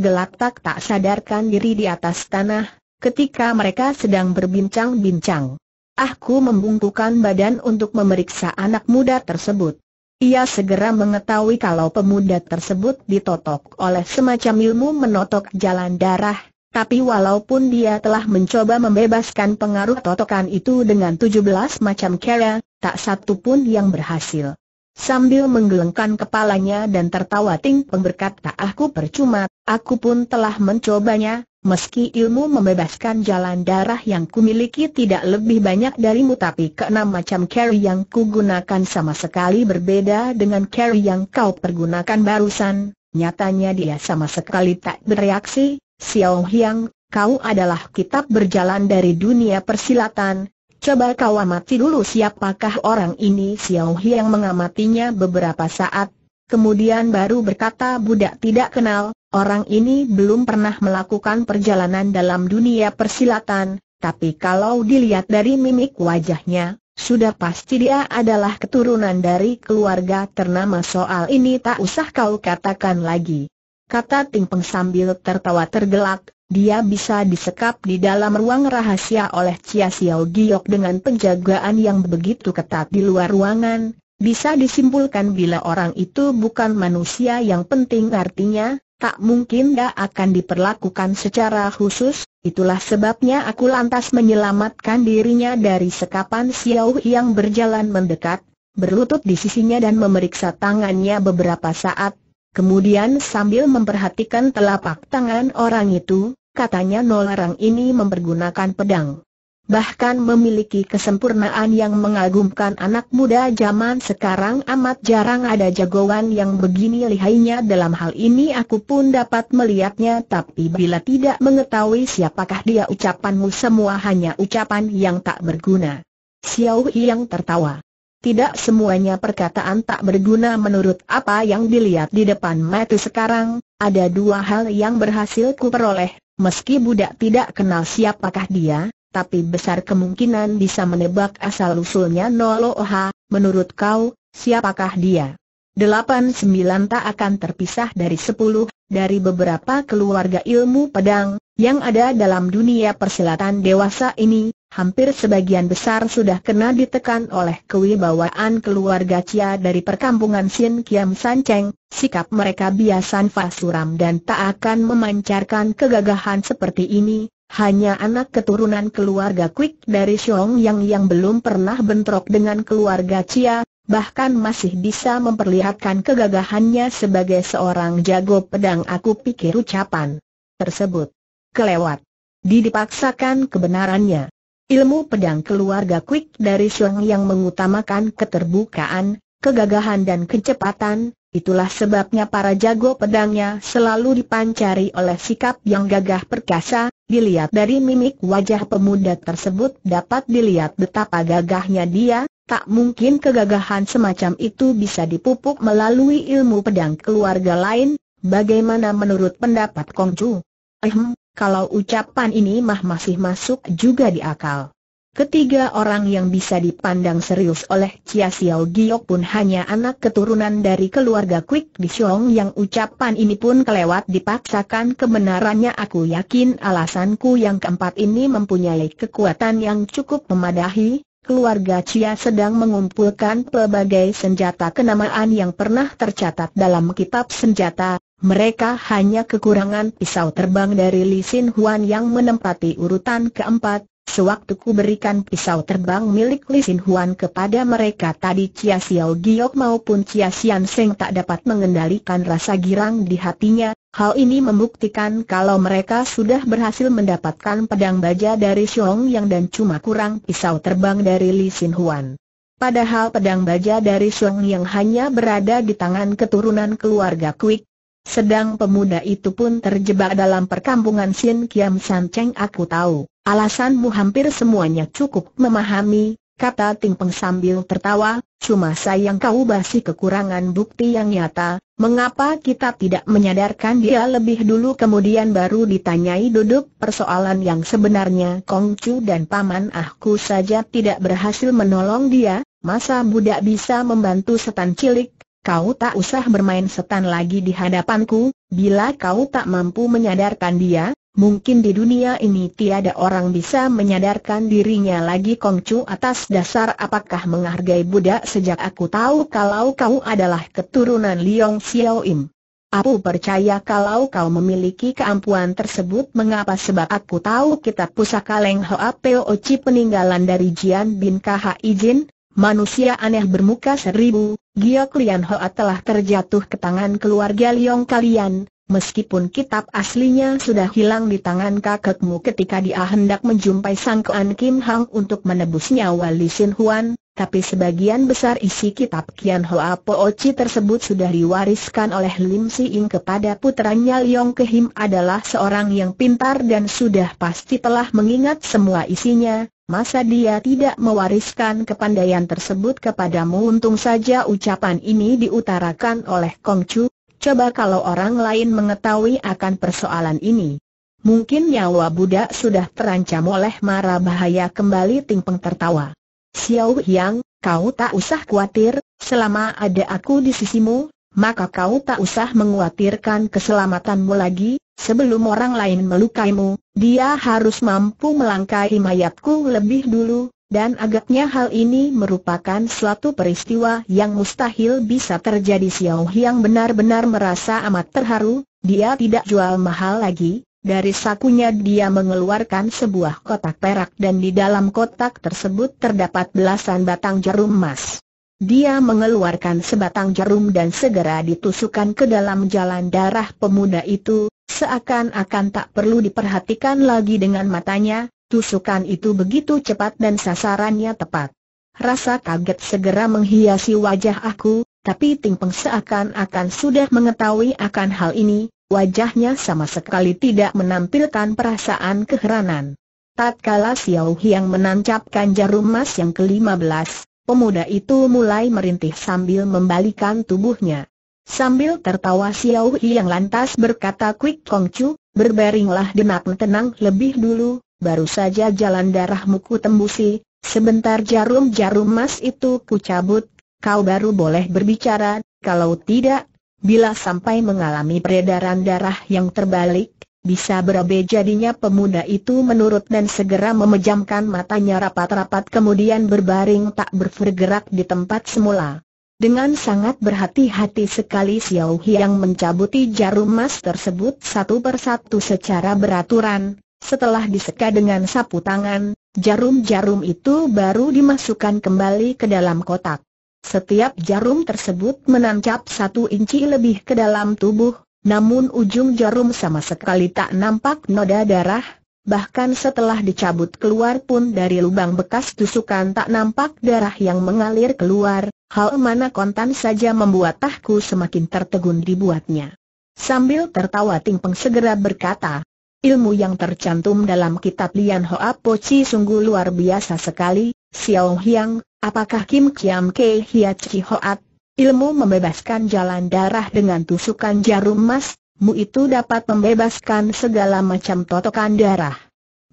tak sadarkan diri di atas tanah, ketika mereka sedang berbincang-bincang. Aku membungkukan badan untuk memeriksa anak muda tersebut. Ia segera mengetahui kalau pemuda tersebut ditotok oleh semacam ilmu menotok jalan darah, tapi walaupun dia telah mencoba membebaskan pengaruh totokan itu dengan 17 macam cara, tak satu pun yang berhasil. Sambil menggelengkan kepalanya dan tertawa ting berkata aku percuma, aku pun telah mencobanya, Meski ilmu membebaskan jalan darah yang kumiliki tidak lebih banyak darimu tapi keenam macam carry yang kugunakan sama sekali berbeda dengan carry yang kau pergunakan barusan, nyatanya dia sama sekali tak bereaksi, Xiao Hyang, kau adalah kitab berjalan dari dunia persilatan, coba kau amati dulu siapakah orang ini Xiao Hyang mengamatinya beberapa saat kemudian baru berkata budak tidak kenal, orang ini belum pernah melakukan perjalanan dalam dunia persilatan, tapi kalau dilihat dari mimik wajahnya, sudah pasti dia adalah keturunan dari keluarga ternama soal ini tak usah kau katakan lagi. Kata Ting Peng sambil tertawa tergelak, dia bisa disekap di dalam ruang rahasia oleh Cia Xiao Giok dengan penjagaan yang begitu ketat di luar ruangan, bisa disimpulkan bila orang itu bukan manusia yang penting artinya, tak mungkin dia akan diperlakukan secara khusus, itulah sebabnya aku lantas menyelamatkan dirinya dari sekapan Xiao yang berjalan mendekat, berlutut di sisinya dan memeriksa tangannya beberapa saat, Kemudian sambil memperhatikan telapak tangan orang itu, katanya nolarang ini mempergunakan pedang bahkan memiliki kesempurnaan yang mengagumkan anak muda zaman sekarang amat jarang ada jagoan yang begini lihainya dalam hal ini aku pun dapat melihatnya tapi bila tidak mengetahui siapakah dia ucapanmu semua hanya ucapan yang tak berguna. Xiao yang tertawa. Tidak semuanya perkataan tak berguna menurut apa yang dilihat di depan mata sekarang, ada dua hal yang berhasil kuperoleh, meski budak tidak kenal siapakah dia, tapi besar kemungkinan bisa menebak asal-usulnya Oha, menurut kau, siapakah dia? Delapan sembilan tak akan terpisah dari sepuluh, dari beberapa keluarga ilmu pedang, yang ada dalam dunia persilatan dewasa ini, hampir sebagian besar sudah kena ditekan oleh kewibawaan keluarga Cia dari perkampungan Sin Kiam San Cheng, sikap mereka biasan fasuram dan tak akan memancarkan kegagahan seperti ini, hanya anak keturunan keluarga Quick dari Xiong Yang yang belum pernah bentrok dengan keluarga Chia, bahkan masih bisa memperlihatkan kegagahannya sebagai seorang jago pedang aku pikir ucapan tersebut. Kelewat. Didipaksakan kebenarannya. Ilmu pedang keluarga Quick dari Xiong Yang mengutamakan keterbukaan, kegagahan dan kecepatan, Itulah sebabnya para jago pedangnya selalu dipancari oleh sikap yang gagah perkasa, dilihat dari mimik wajah pemuda tersebut dapat dilihat betapa gagahnya dia, tak mungkin kegagahan semacam itu bisa dipupuk melalui ilmu pedang keluarga lain, bagaimana menurut pendapat Kongcu? Ehem, kalau ucapan ini mah masih masuk juga di akal. Ketiga orang yang bisa dipandang serius oleh Chia Xiao Giok pun hanya anak keturunan dari keluarga Quick di Xiong yang ucapan ini pun kelewat dipaksakan kebenarannya aku yakin alasanku yang keempat ini mempunyai kekuatan yang cukup memadahi, keluarga Chia sedang mengumpulkan pelbagai senjata kenamaan yang pernah tercatat dalam kitab senjata, mereka hanya kekurangan pisau terbang dari Li Xin Huan yang menempati urutan keempat, Sewaktu ku berikan pisau terbang milik Li Sin Huan kepada mereka tadi Chia Xiao Giok maupun Chia Xian Seng tak dapat mengendalikan rasa girang di hatinya, hal ini membuktikan kalau mereka sudah berhasil mendapatkan pedang baja dari Xiong Yang dan cuma kurang pisau terbang dari Li Sin Huan. Padahal pedang baja dari Xiong Yang hanya berada di tangan keturunan keluarga Kuik, sedang pemuda itu pun terjebak dalam perkampungan Sin Kiam San Cheng aku tahu. Alasanmu hampir semuanya cukup memahami, kata Ting Peng sambil tertawa, cuma sayang kau basi kekurangan bukti yang nyata, mengapa kita tidak menyadarkan dia lebih dulu kemudian baru ditanyai duduk persoalan yang sebenarnya Kong Chu dan Paman Ahku saja tidak berhasil menolong dia, masa budak bisa membantu setan cilik, Kau tak usah bermain setan lagi di hadapanku, bila kau tak mampu menyadarkan dia, Mungkin di dunia ini tiada orang bisa menyadarkan dirinya lagi Kongcu atas dasar apakah menghargai Buddha sejak aku tahu kalau kau adalah keturunan Liong Xiao Im. Aku percaya kalau kau memiliki keampuan tersebut mengapa sebab aku tahu kitab pusaka Leng Hoa Oci peninggalan dari Jian Bin Kha Ijin, manusia aneh bermuka seribu, Giok Lian Hoa telah terjatuh ke tangan keluarga Liong kalian, Meskipun kitab aslinya sudah hilang di tangan kakekmu ketika dia hendak menjumpai Sang Kuan Kim Hang untuk menebus nyawa Li Sin Huan, tapi sebagian besar isi kitab Kian Hoa Po Chi tersebut sudah diwariskan oleh Lim Si Ing kepada putranya Leong Kehim adalah seorang yang pintar dan sudah pasti telah mengingat semua isinya, Masa dia tidak mewariskan kepandaian tersebut kepadamu untung saja ucapan ini diutarakan oleh Kong Chu, Coba kalau orang lain mengetahui akan persoalan ini. Mungkin nyawa Buddha sudah terancam oleh mara bahaya kembali Tingpeng tertawa. Xiao Yang, kau tak usah khawatir, selama ada aku di sisimu, maka kau tak usah menguatirkan keselamatanmu lagi, sebelum orang lain melukaimu, dia harus mampu melangkahi mayatku lebih dulu, dan agaknya hal ini merupakan suatu peristiwa yang mustahil bisa terjadi Xiao Hiang benar-benar merasa amat terharu, dia tidak jual mahal lagi, dari sakunya dia mengeluarkan sebuah kotak perak dan di dalam kotak tersebut terdapat belasan batang jarum emas. Dia mengeluarkan sebatang jarum dan segera ditusukkan ke dalam jalan darah pemuda itu, seakan-akan tak perlu diperhatikan lagi dengan matanya, Tusukan itu begitu cepat dan sasarannya tepat. Rasa kaget segera menghiasi wajah aku, tapi Ting Peng seakan-akan sudah mengetahui akan hal ini, wajahnya sama sekali tidak menampilkan perasaan keheranan. Tatkala Xiao Hiang menancapkan jarum emas yang ke-15, pemuda itu mulai merintih sambil membalikan tubuhnya. Sambil tertawa Xiao Hiang lantas berkata Quick Kong Chu, berbaringlah dengan tenang lebih dulu, baru saja jalan darahmu ku tembusi, sebentar jarum-jarum emas itu ku cabut, kau baru boleh berbicara, kalau tidak, bila sampai mengalami peredaran darah yang terbalik, bisa berabe jadinya pemuda itu menurut dan segera memejamkan matanya rapat-rapat kemudian berbaring tak bergerak di tempat semula. Dengan sangat berhati-hati sekali Xiao Hiang mencabuti jarum emas tersebut satu persatu secara beraturan, setelah diseka dengan sapu tangan, jarum-jarum itu baru dimasukkan kembali ke dalam kotak. Setiap jarum tersebut menancap satu inci lebih ke dalam tubuh, namun ujung jarum sama sekali tak nampak noda darah, bahkan setelah dicabut keluar pun dari lubang bekas tusukan tak nampak darah yang mengalir keluar, hal mana kontan saja membuat tahku semakin tertegun dibuatnya. Sambil tertawa Ting Peng segera berkata, Ilmu yang tercantum dalam kitab Lian Hoa Po Chi sungguh luar biasa sekali, Xiao Hiang, apakah Kim Kiam Ke Hiat Chi Hoat? Ilmu membebaskan jalan darah dengan tusukan jarum emas, mu itu dapat membebaskan segala macam totokan darah.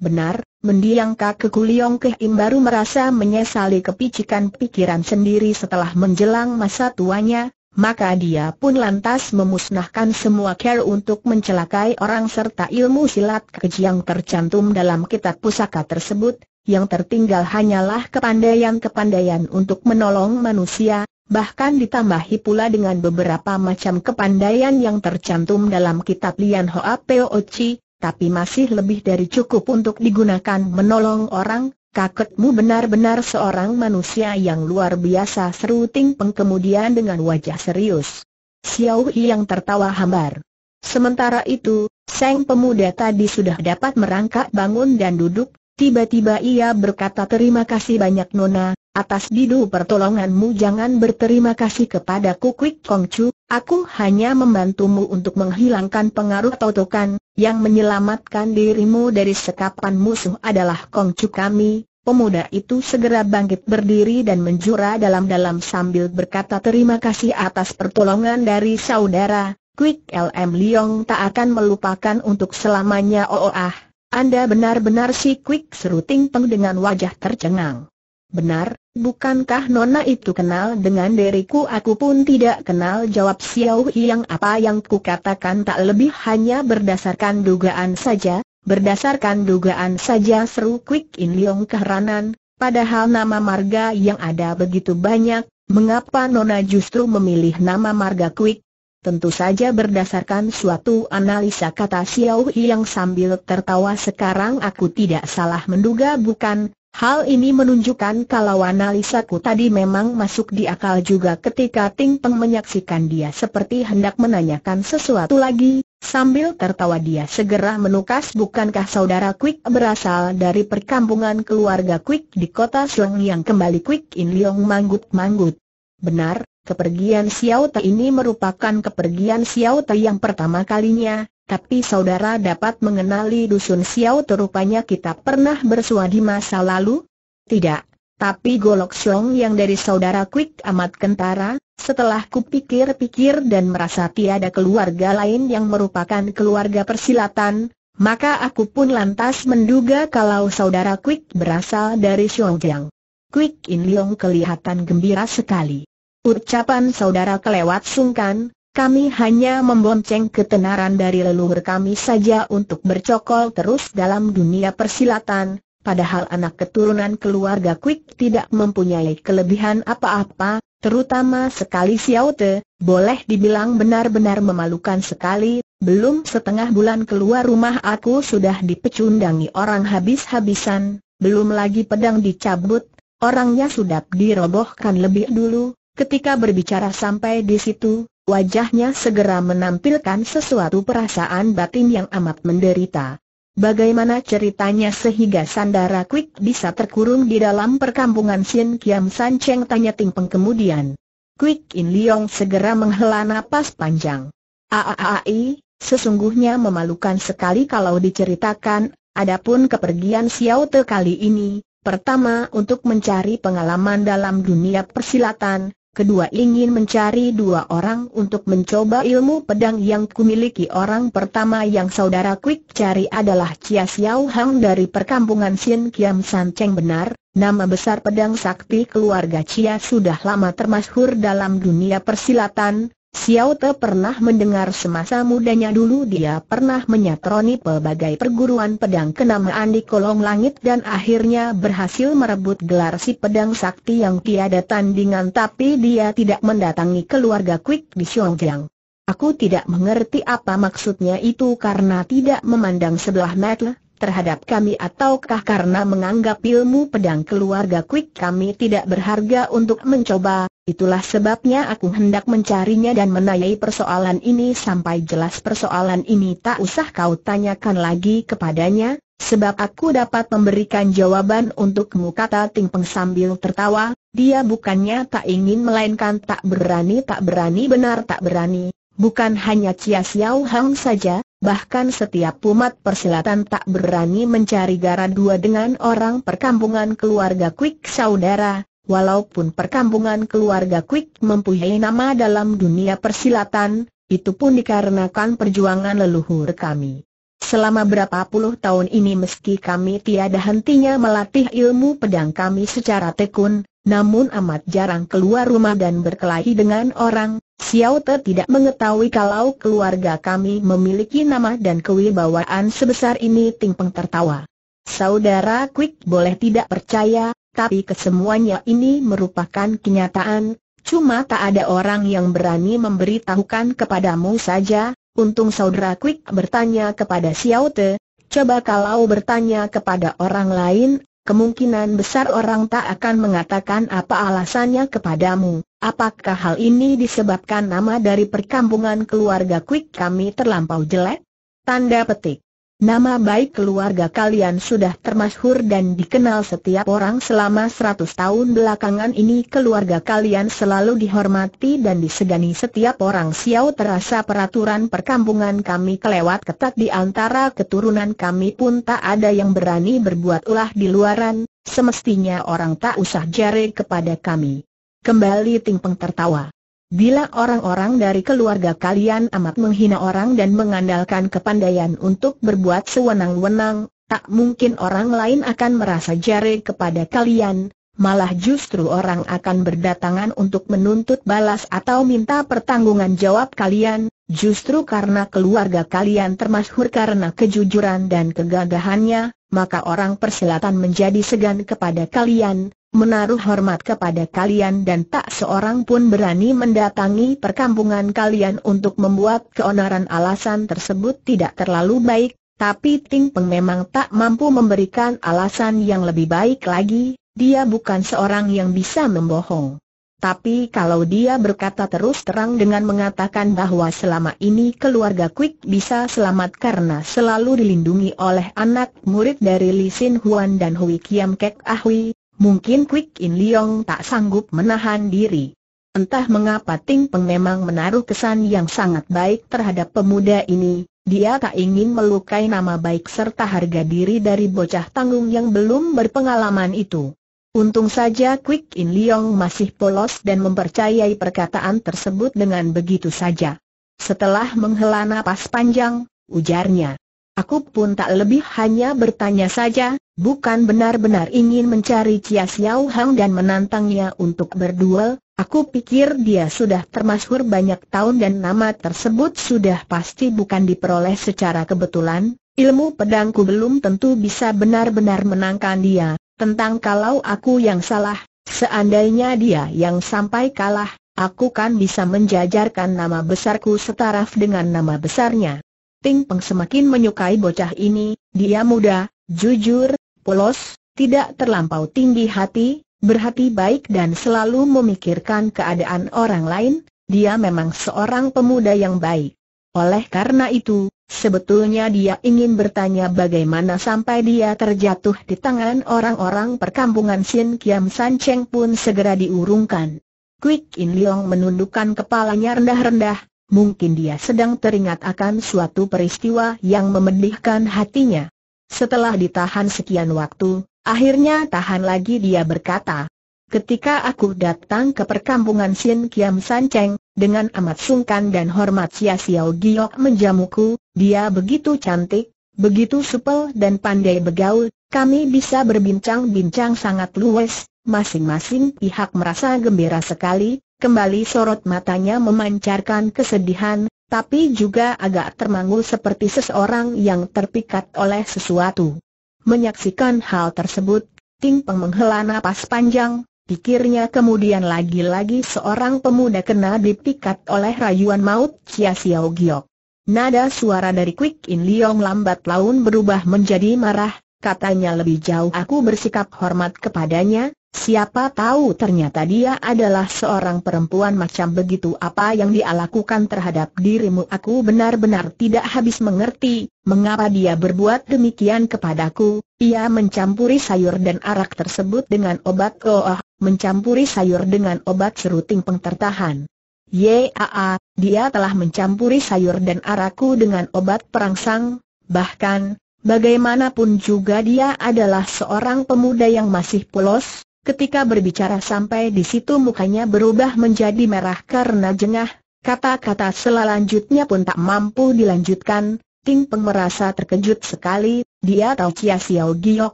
Benar, mendiang kakek Kuliong Kehim baru merasa menyesali kepicikan pikiran sendiri setelah menjelang masa tuanya, maka dia pun lantas memusnahkan semua care untuk mencelakai orang serta ilmu silat keji yang tercantum dalam kitab pusaka tersebut, yang tertinggal hanyalah kepandaian-kepandaian untuk menolong manusia, bahkan ditambahi pula dengan beberapa macam kepandaian yang tercantum dalam kitab Lian Hoa Peo Chi, tapi masih lebih dari cukup untuk digunakan menolong orang, kakekmu benar-benar seorang manusia yang luar biasa seru Ting Peng kemudian dengan wajah serius. Xiao Hi yang tertawa hambar. Sementara itu, sang pemuda tadi sudah dapat merangkak bangun dan duduk, tiba-tiba ia berkata terima kasih banyak Nona, Atas bidu pertolonganmu jangan berterima kasih kepadaku Quick Kong Chu, aku hanya membantumu untuk menghilangkan pengaruh totokan, yang menyelamatkan dirimu dari sekapan musuh adalah Kong Chu kami. Pemuda itu segera bangkit berdiri dan menjura dalam-dalam sambil berkata terima kasih atas pertolongan dari saudara, Kwik LM Liong tak akan melupakan untuk selamanya oh, oh, ah, Anda benar-benar si Kwik seruting Peng dengan wajah tercengang. Benar, bukankah Nona itu kenal dengan diriku? Aku pun tidak kenal jawab Xiao yang apa yang ku katakan tak lebih hanya berdasarkan dugaan saja, berdasarkan dugaan saja seru Quick In Liang keheranan, padahal nama marga yang ada begitu banyak, mengapa Nona justru memilih nama marga Quick? Tentu saja berdasarkan suatu analisa kata Xiao yang sambil tertawa sekarang aku tidak salah menduga bukan, Hal ini menunjukkan kalau analisaku tadi memang masuk di akal juga ketika Ting Peng menyaksikan dia seperti hendak menanyakan sesuatu lagi, sambil tertawa dia segera menukas bukankah saudara Quick berasal dari perkampungan keluarga Quick di kota Slang yang kembali Quick In Leong manggut-manggut. Benar, kepergian Xiao Te ini merupakan kepergian Xiao Te yang pertama kalinya, tapi saudara dapat mengenali dusun Xiao terupanya kita pernah bersua di masa lalu? Tidak. Tapi Golok Xiong yang dari saudara Quick amat kentara, setelah kupikir-pikir dan merasa tiada keluarga lain yang merupakan keluarga persilatan, maka aku pun lantas menduga kalau saudara Quick berasal dari Xiongjiang. Quick In Leong kelihatan gembira sekali. Ucapan saudara kelewat sungkan, kami hanya membonceng ketenaran dari leluhur kami saja untuk bercokol terus dalam dunia persilatan, padahal anak keturunan keluarga Quick tidak mempunyai kelebihan apa-apa, terutama sekali Xiaote, boleh dibilang benar-benar memalukan sekali, belum setengah bulan keluar rumah aku sudah dipecundangi orang habis-habisan, belum lagi pedang dicabut, orangnya sudah dirobohkan lebih dulu, Ketika berbicara sampai di situ, wajahnya segera menampilkan sesuatu perasaan batin yang amat menderita. Bagaimana ceritanya sehingga Sandara Quick bisa terkurung di dalam perkampungan Sien Kiam San Cheng tanya Ting Peng kemudian. Quick In Leong segera menghela napas panjang. Aaai, sesungguhnya memalukan sekali kalau diceritakan, adapun kepergian Xiao Te kali ini, pertama untuk mencari pengalaman dalam dunia persilatan, Kedua ingin mencari dua orang untuk mencoba ilmu pedang yang kumiliki Orang pertama yang saudara Quick cari adalah Chia Xiao Hang dari perkampungan Xin Kiam San Cheng benar Nama besar pedang sakti keluarga Chia sudah lama termasyhur dalam dunia persilatan Xiao Te pernah mendengar semasa mudanya dulu dia pernah menyatroni pelbagai perguruan pedang kenamaan di kolong langit dan akhirnya berhasil merebut gelar si pedang sakti yang tiada tandingan tapi dia tidak mendatangi keluarga Quick di Xiongjiang. Aku tidak mengerti apa maksudnya itu karena tidak memandang sebelah mata, terhadap kami ataukah karena menganggap ilmu pedang keluarga Quick kami tidak berharga untuk mencoba, itulah sebabnya aku hendak mencarinya dan menayai persoalan ini sampai jelas persoalan ini tak usah kau tanyakan lagi kepadanya, sebab aku dapat memberikan jawaban untukmu kata Ting Peng sambil tertawa, dia bukannya tak ingin melainkan tak berani tak berani benar tak berani, Bukan hanya Chia Xiao Hang saja, bahkan setiap umat persilatan tak berani mencari gara dua dengan orang perkampungan keluarga Quick saudara, walaupun perkampungan keluarga Quick mempunyai nama dalam dunia persilatan, itu pun dikarenakan perjuangan leluhur kami. Selama berapa puluh tahun ini meski kami tiada hentinya melatih ilmu pedang kami secara tekun, namun amat jarang keluar rumah dan berkelahi dengan orang. Xiao Te tidak mengetahui kalau keluarga kami memiliki nama dan kewibawaan sebesar ini Ting Peng tertawa. Saudara Quick boleh tidak percaya, tapi kesemuanya ini merupakan kenyataan, cuma tak ada orang yang berani memberitahukan kepadamu saja. Untung saudara Quick bertanya kepada Xiao Te, coba kalau bertanya kepada orang lain, kemungkinan besar orang tak akan mengatakan apa alasannya kepadamu. Apakah hal ini disebabkan nama dari perkampungan keluarga Quick kami terlampau jelek? Tanda petik. Nama baik keluarga kalian sudah termasyhur dan dikenal setiap orang selama seratus tahun belakangan ini keluarga kalian selalu dihormati dan disegani setiap orang Xiao terasa peraturan perkampungan kami kelewat ketat di antara keturunan kami pun tak ada yang berani berbuat ulah di luaran, semestinya orang tak usah jare kepada kami. Kembali Ting Peng tertawa. Bila orang-orang dari keluarga kalian amat menghina orang dan mengandalkan kepandaian untuk berbuat sewenang-wenang, tak mungkin orang lain akan merasa jare kepada kalian, malah justru orang akan berdatangan untuk menuntut balas atau minta pertanggungan jawab kalian, justru karena keluarga kalian termasyhur karena kejujuran dan kegagahannya, maka orang persilatan menjadi segan kepada kalian, menaruh hormat kepada kalian dan tak seorang pun berani mendatangi perkampungan kalian untuk membuat keonaran alasan tersebut tidak terlalu baik, tapi Ting Peng memang tak mampu memberikan alasan yang lebih baik lagi, dia bukan seorang yang bisa membohong. Tapi kalau dia berkata terus terang dengan mengatakan bahwa selama ini keluarga Quick bisa selamat karena selalu dilindungi oleh anak murid dari Li Sin Huan dan Hui Kiam Kek Ahui, mungkin Quick In Leong tak sanggup menahan diri. Entah mengapa Ting Peng memang menaruh kesan yang sangat baik terhadap pemuda ini, dia tak ingin melukai nama baik serta harga diri dari bocah tanggung yang belum berpengalaman itu. Untung saja Quick In Leong masih polos dan mempercayai perkataan tersebut dengan begitu saja. Setelah menghela napas panjang, ujarnya, Aku pun tak lebih hanya bertanya saja, bukan benar-benar ingin mencari Chia Xiao Hang dan menantangnya untuk berduel, aku pikir dia sudah termasuk banyak tahun dan nama tersebut sudah pasti bukan diperoleh secara kebetulan, ilmu pedangku belum tentu bisa benar-benar menangkan dia, tentang kalau aku yang salah, seandainya dia yang sampai kalah, aku kan bisa menjajarkan nama besarku setaraf dengan nama besarnya. Ting Peng semakin menyukai bocah ini, dia muda, jujur, polos, tidak terlampau tinggi hati, berhati baik dan selalu memikirkan keadaan orang lain, dia memang seorang pemuda yang baik. Oleh karena itu, sebetulnya dia ingin bertanya bagaimana sampai dia terjatuh di tangan orang-orang perkampungan Sin Kiam San Cheng pun segera diurungkan. Quick In Leong menundukkan kepalanya rendah-rendah, mungkin dia sedang teringat akan suatu peristiwa yang memedihkan hatinya. Setelah ditahan sekian waktu, akhirnya tahan lagi dia berkata, Ketika aku datang ke perkampungan Sin Kiam San Cheng, dengan amat sungkan dan hormat Sia Siao Giok menjamuku, dia begitu cantik, begitu supel dan pandai begaul. kami bisa berbincang-bincang sangat luwes, masing-masing pihak merasa gembira sekali, Kembali sorot matanya memancarkan kesedihan, tapi juga agak termangu seperti seseorang yang terpikat oleh sesuatu. Menyaksikan hal tersebut, Ting Peng menghela napas panjang, pikirnya kemudian lagi-lagi seorang pemuda kena dipikat oleh rayuan maut Chia Xiao Giok. Nada suara dari Quick In Liong lambat laun berubah menjadi marah, katanya lebih jauh aku bersikap hormat kepadanya, Siapa tahu ternyata dia adalah seorang perempuan macam begitu apa yang dia lakukan terhadap dirimu Aku benar-benar tidak habis mengerti, mengapa dia berbuat demikian kepadaku Ia mencampuri sayur dan arak tersebut dengan obat koah, mencampuri sayur dengan obat seruting pengtertahan Yaa, dia telah mencampuri sayur dan araku dengan obat perangsang, bahkan, bagaimanapun juga dia adalah seorang pemuda yang masih polos, Ketika berbicara sampai di situ mukanya berubah menjadi merah karena jengah, kata-kata selanjutnya pun tak mampu dilanjutkan, Ting Peng merasa terkejut sekali, dia tahu Chia Xiao Giok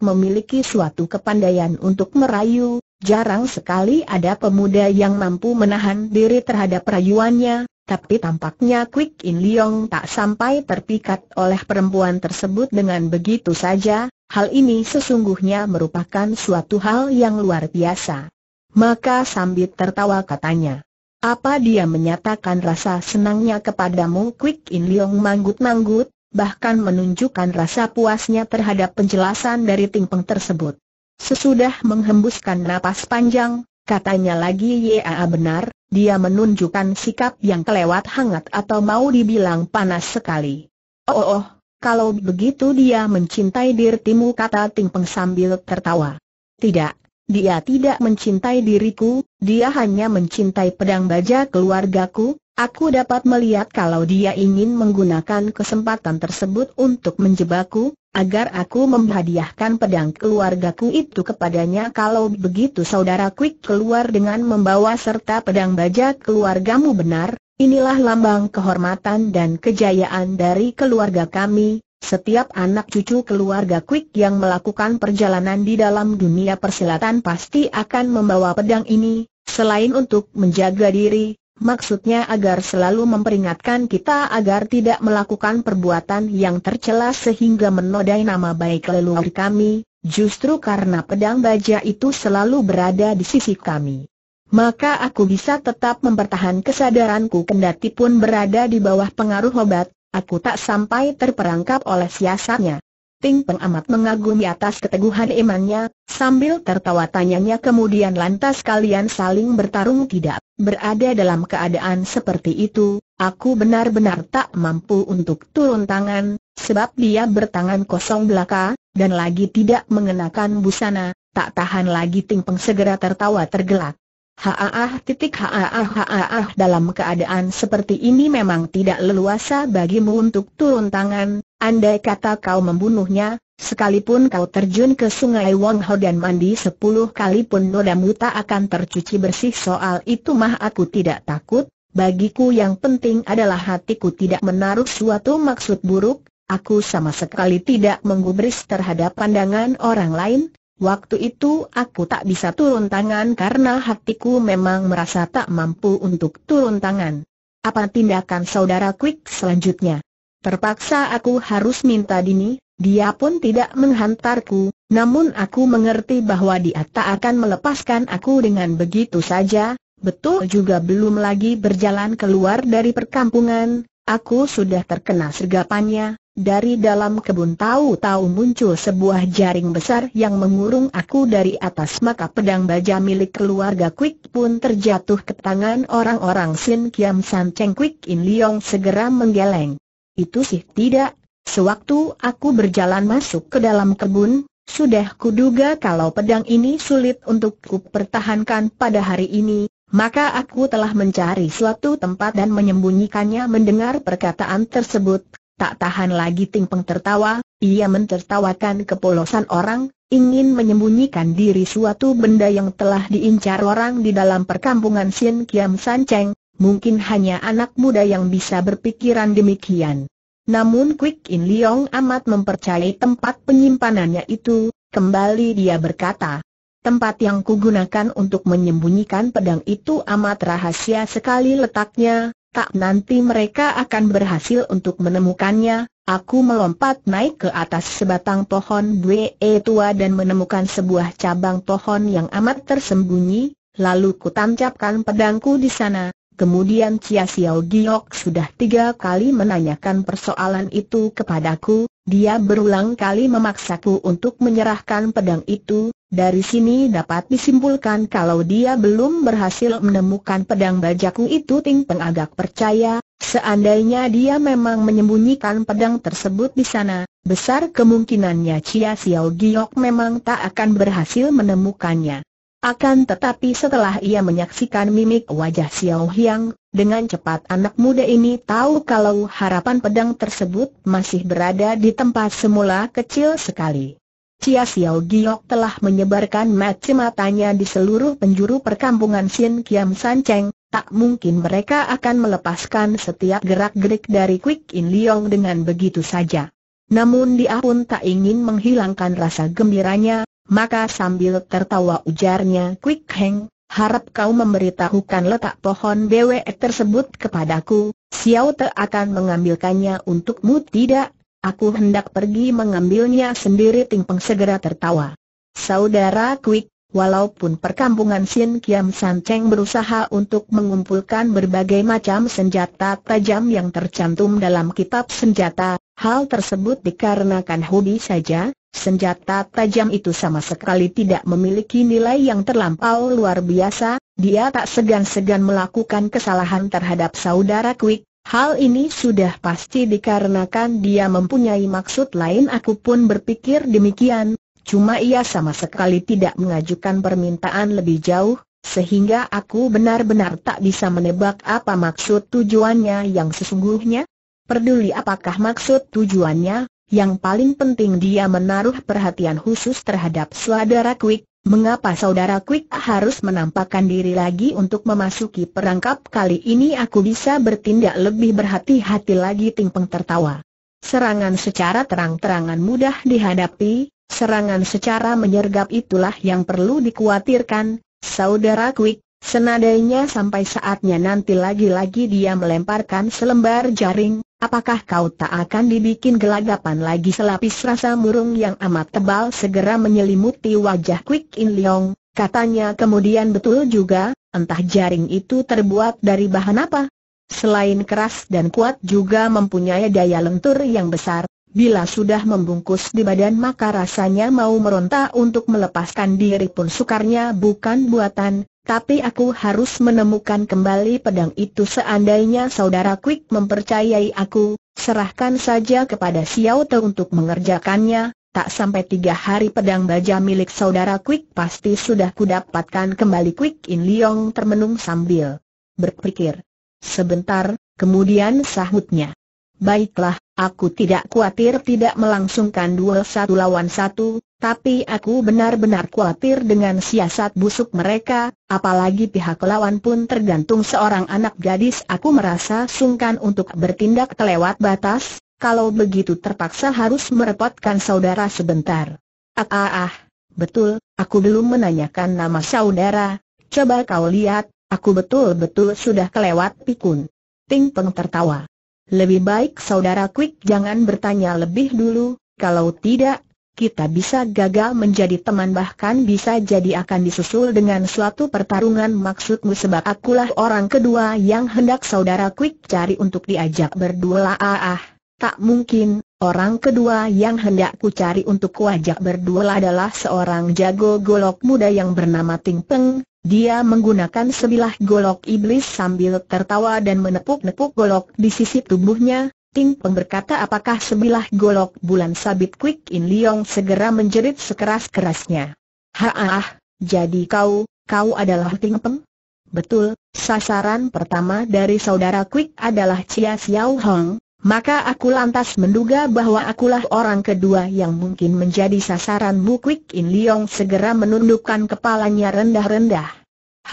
memiliki suatu kepandaian untuk merayu, jarang sekali ada pemuda yang mampu menahan diri terhadap rayuannya, tapi tampaknya Quick In Leong tak sampai terpikat oleh perempuan tersebut dengan begitu saja, hal ini sesungguhnya merupakan suatu hal yang luar biasa. Maka sambil tertawa katanya. Apa dia menyatakan rasa senangnya kepadamu Quick In Leong manggut-manggut, bahkan menunjukkan rasa puasnya terhadap penjelasan dari Tingpeng tersebut. Sesudah menghembuskan napas panjang, Katanya lagi Yaa benar, dia menunjukkan sikap yang kelewat hangat atau mau dibilang panas sekali. Oh oh, oh kalau begitu dia mencintai dirimu kata Ting Peng sambil tertawa. Tidak, dia tidak mencintai diriku, dia hanya mencintai pedang baja keluargaku, Aku dapat melihat kalau dia ingin menggunakan kesempatan tersebut untuk menjebakku, agar aku memhadiahkan pedang keluargaku itu kepadanya kalau begitu saudara Quick keluar dengan membawa serta pedang baja keluargamu benar, inilah lambang kehormatan dan kejayaan dari keluarga kami, setiap anak cucu keluarga Quick yang melakukan perjalanan di dalam dunia persilatan pasti akan membawa pedang ini, selain untuk menjaga diri, Maksudnya agar selalu memperingatkan kita agar tidak melakukan perbuatan yang tercela sehingga menodai nama baik leluhur kami, justru karena pedang baja itu selalu berada di sisi kami. Maka aku bisa tetap mempertahankan kesadaranku kendati pun berada di bawah pengaruh obat, aku tak sampai terperangkap oleh siasatnya. Ping pengamat mengagumi atas keteguhan imannya, sambil tertawa tanyanya kemudian lantas kalian saling bertarung tidak? Berada dalam keadaan seperti itu, aku benar-benar tak mampu untuk turun tangan, sebab dia bertangan kosong belaka, dan lagi tidak mengenakan busana, tak tahan lagi Ting Peng segera tertawa tergelak. Haaah titik haaah haaah dalam keadaan seperti ini memang tidak leluasa bagimu untuk turun tangan, Andai kata kau membunuhnya, sekalipun kau terjun ke sungai Wong Ho dan mandi sepuluh kali pun nodamu tak akan tercuci bersih soal itu mah aku tidak takut, bagiku yang penting adalah hatiku tidak menaruh suatu maksud buruk, aku sama sekali tidak menggubris terhadap pandangan orang lain, waktu itu aku tak bisa turun tangan karena hatiku memang merasa tak mampu untuk turun tangan. Apa tindakan saudara Quick selanjutnya? Terpaksa aku harus minta Dini, dia pun tidak menghantarku, namun aku mengerti bahwa dia tak akan melepaskan aku dengan begitu saja, betul juga belum lagi berjalan keluar dari perkampungan, aku sudah terkena sergapannya, dari dalam kebun tahu-tahu muncul sebuah jaring besar yang mengurung aku dari atas maka pedang baja milik keluarga Quick pun terjatuh ke tangan orang-orang Sin Kiam San Cheng Quick In Leong segera menggeleng. Itu sih tidak. Sewaktu aku berjalan masuk ke dalam kebun, sudah kuduga kalau pedang ini sulit untuk kupertahankan pada hari ini, maka aku telah mencari suatu tempat dan menyembunyikannya mendengar perkataan tersebut. Tak tahan lagi Ting Peng tertawa, ia mentertawakan kepolosan orang, ingin menyembunyikan diri suatu benda yang telah diincar orang di dalam perkampungan Sin Kiam San Cheng, Mungkin hanya anak muda yang bisa berpikiran demikian. Namun Quick In Leong amat mempercayai tempat penyimpanannya itu, kembali dia berkata. Tempat yang kugunakan untuk menyembunyikan pedang itu amat rahasia sekali letaknya, tak nanti mereka akan berhasil untuk menemukannya. Aku melompat naik ke atas sebatang pohon bue e tua dan menemukan sebuah cabang pohon yang amat tersembunyi, lalu kutancapkan pedangku di sana, Kemudian Chia Xiao Giok sudah tiga kali menanyakan persoalan itu kepadaku, dia berulang kali memaksaku untuk menyerahkan pedang itu, dari sini dapat disimpulkan kalau dia belum berhasil menemukan pedang bajaku itu Ting Peng agak percaya, seandainya dia memang menyembunyikan pedang tersebut di sana, besar kemungkinannya Chia Xiao Giok memang tak akan berhasil menemukannya. Akan tetapi setelah ia menyaksikan mimik wajah Xiao Hyang, dengan cepat anak muda ini tahu kalau harapan pedang tersebut masih berada di tempat semula kecil sekali. Cia Xiao Giok telah menyebarkan mata matanya di seluruh penjuru perkampungan Xin Kiam San Cheng, tak mungkin mereka akan melepaskan setiap gerak-gerik dari Quick In Liang dengan begitu saja. Namun dia pun tak ingin menghilangkan rasa gembiranya, maka sambil tertawa ujarnya Quick Heng, harap kau memberitahukan letak pohon BWE tersebut kepadaku, Xiao Te akan mengambilkannya untukmu tidak, aku hendak pergi mengambilnya sendiri Ting Peng segera tertawa. Saudara Quick, walaupun perkampungan Xin Kiam San Cheng berusaha untuk mengumpulkan berbagai macam senjata tajam yang tercantum dalam kitab senjata, hal tersebut dikarenakan hobi saja, Senjata tajam itu sama sekali tidak memiliki nilai yang terlampau luar biasa, dia tak segan-segan melakukan kesalahan terhadap saudara Quick. Hal ini sudah pasti dikarenakan dia mempunyai maksud lain aku pun berpikir demikian, cuma ia sama sekali tidak mengajukan permintaan lebih jauh, sehingga aku benar-benar tak bisa menebak apa maksud tujuannya yang sesungguhnya. Peduli apakah maksud tujuannya, yang paling penting dia menaruh perhatian khusus terhadap saudara Quick, mengapa saudara Quick harus menampakkan diri lagi untuk memasuki perangkap kali ini aku bisa bertindak lebih berhati-hati lagi Ting Peng tertawa. Serangan secara terang-terangan mudah dihadapi, serangan secara menyergap itulah yang perlu dikhawatirkan, saudara Quick, senadainya sampai saatnya nanti lagi-lagi dia melemparkan selembar jaring, Apakah kau tak akan dibikin gelagapan lagi selapis rasa murung yang amat tebal segera menyelimuti wajah Quick In Leong, katanya kemudian betul juga, entah jaring itu terbuat dari bahan apa. Selain keras dan kuat juga mempunyai daya lentur yang besar, bila sudah membungkus di badan maka rasanya mau meronta untuk melepaskan diri pun sukarnya bukan buatan, tapi aku harus menemukan kembali pedang itu seandainya saudara Quick mempercayai aku, serahkan saja kepada Xiao Te untuk mengerjakannya, tak sampai tiga hari pedang baja milik saudara Quick pasti sudah kudapatkan kembali Quick In Leong termenung sambil berpikir. Sebentar, kemudian sahutnya. Baiklah, aku tidak khawatir tidak melangsungkan duel satu lawan satu, tapi aku benar-benar khawatir dengan siasat busuk mereka, apalagi pihak lawan pun tergantung seorang anak gadis aku merasa sungkan untuk bertindak kelewat batas, kalau begitu terpaksa harus merepotkan saudara sebentar. Ah ah ah, betul, aku belum menanyakan nama saudara, coba kau lihat, aku betul-betul sudah kelewat pikun. Ting Peng tertawa. Lebih baik saudara Quick jangan bertanya lebih dulu, kalau tidak kita bisa gagal menjadi teman bahkan bisa jadi akan disusul dengan suatu pertarungan maksudmu sebab akulah orang kedua yang hendak saudara Quick cari untuk diajak berdua ah ah, tak mungkin, orang kedua yang hendak ku cari untuk kuajak berdua adalah seorang jago golok muda yang bernama Ting Peng, dia menggunakan sebilah golok iblis sambil tertawa dan menepuk-nepuk golok di sisi tubuhnya, Ting Peng berkata apakah sebilah golok bulan sabit Quick In Liong segera menjerit sekeras-kerasnya. Haah, ah, jadi kau, kau adalah Ting Peng? Betul, sasaran pertama dari saudara Quick adalah Chia Xiao Hong, maka aku lantas menduga bahwa akulah orang kedua yang mungkin menjadi sasaranmu Quick In Liong segera menundukkan kepalanya rendah-rendah.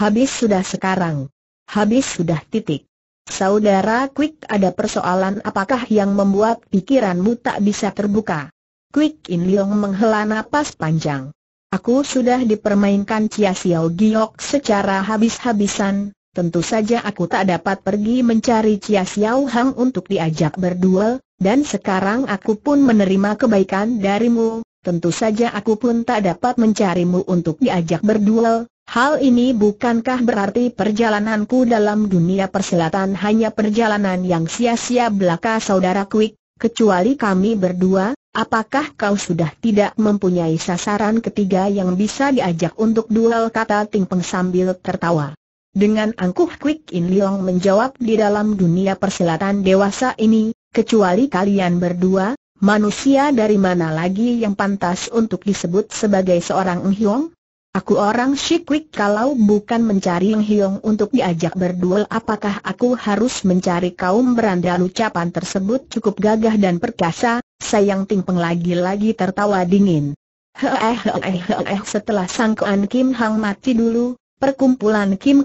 Habis sudah sekarang. Habis sudah titik. Saudara Quick ada persoalan apakah yang membuat pikiranmu tak bisa terbuka? Quick In Leong menghela nafas panjang. Aku sudah dipermainkan Chia Xiao Giok secara habis-habisan, tentu saja aku tak dapat pergi mencari Chia Xiao Hang untuk diajak berduel, dan sekarang aku pun menerima kebaikan darimu, tentu saja aku pun tak dapat mencarimu untuk diajak berduel, Hal ini bukankah berarti perjalananku dalam dunia perselatan hanya perjalanan yang sia-sia belaka saudara Quick, kecuali kami berdua, apakah kau sudah tidak mempunyai sasaran ketiga yang bisa diajak untuk duel kata Ting Peng sambil tertawa. Dengan angkuh Quick In Leong menjawab di dalam dunia perselatan dewasa ini, kecuali kalian berdua, manusia dari mana lagi yang pantas untuk disebut sebagai seorang Hiong? Aku orang Shikwik kalau bukan mencari yang Hiong untuk diajak berduel apakah aku harus mencari kaum berandal ucapan tersebut cukup gagah dan perkasa, sayang Peng lagi-lagi tertawa dingin. Hehehehehe. setelah sangkaan Kim Hang mati dulu, perkumpulan Kim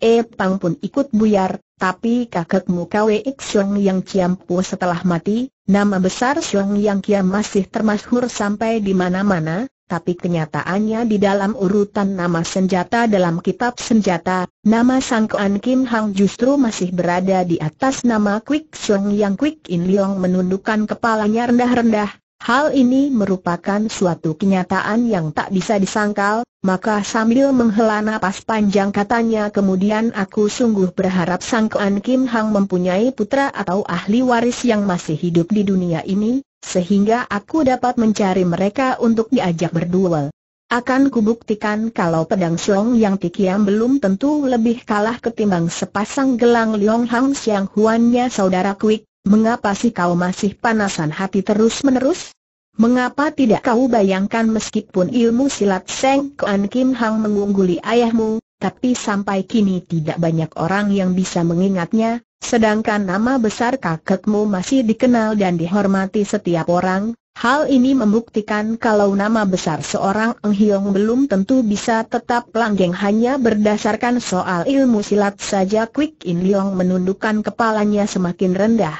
E Pang pun ikut buyar, tapi kakekmu Kwee Xiong Yang Kiam setelah mati, nama besar Xiong Yang Kiam masih termasyhur sampai di mana-mana, tapi kenyataannya di dalam urutan nama senjata dalam kitab senjata, nama Kuan Kim Hang justru masih berada di atas nama Quick Song yang Quick In Leong menundukkan kepalanya rendah-rendah. Hal ini merupakan suatu kenyataan yang tak bisa disangkal, maka sambil menghela napas panjang katanya kemudian aku sungguh berharap Kuan Kim Hang mempunyai putra atau ahli waris yang masih hidup di dunia ini, sehingga aku dapat mencari mereka untuk diajak berduel. Akan kubuktikan kalau pedang Xiong yang Tikiam belum tentu lebih kalah ketimbang sepasang gelang Liong Hang Xiang Huannya saudara Kuik, mengapa sih kau masih panasan hati terus-menerus? Mengapa tidak kau bayangkan meskipun ilmu silat Seng Kuan Kim Hang mengungguli ayahmu, tapi sampai kini tidak banyak orang yang bisa mengingatnya, Sedangkan nama besar kakekmu masih dikenal dan dihormati setiap orang, hal ini membuktikan kalau nama besar seorang enghiong belum tentu bisa tetap langgeng hanya berdasarkan soal ilmu silat saja Quick In Leong menundukkan kepalanya semakin rendah.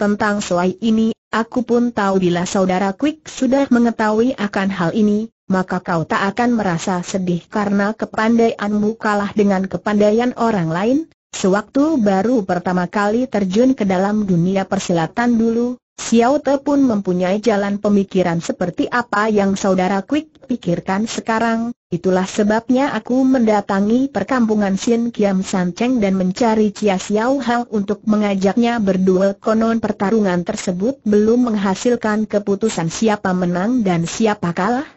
Tentang soal ini, aku pun tahu bila saudara Quick sudah mengetahui akan hal ini, maka kau tak akan merasa sedih karena kepandaianmu kalah dengan kepandaian orang lain, Sewaktu baru pertama kali terjun ke dalam dunia persilatan dulu, Xiao Te pun mempunyai jalan pemikiran seperti apa yang saudara Quick pikirkan sekarang, itulah sebabnya aku mendatangi perkampungan Xin Kiam San Cheng dan mencari Chia Xiao Hang untuk mengajaknya berduel konon pertarungan tersebut belum menghasilkan keputusan siapa menang dan siapa kalah.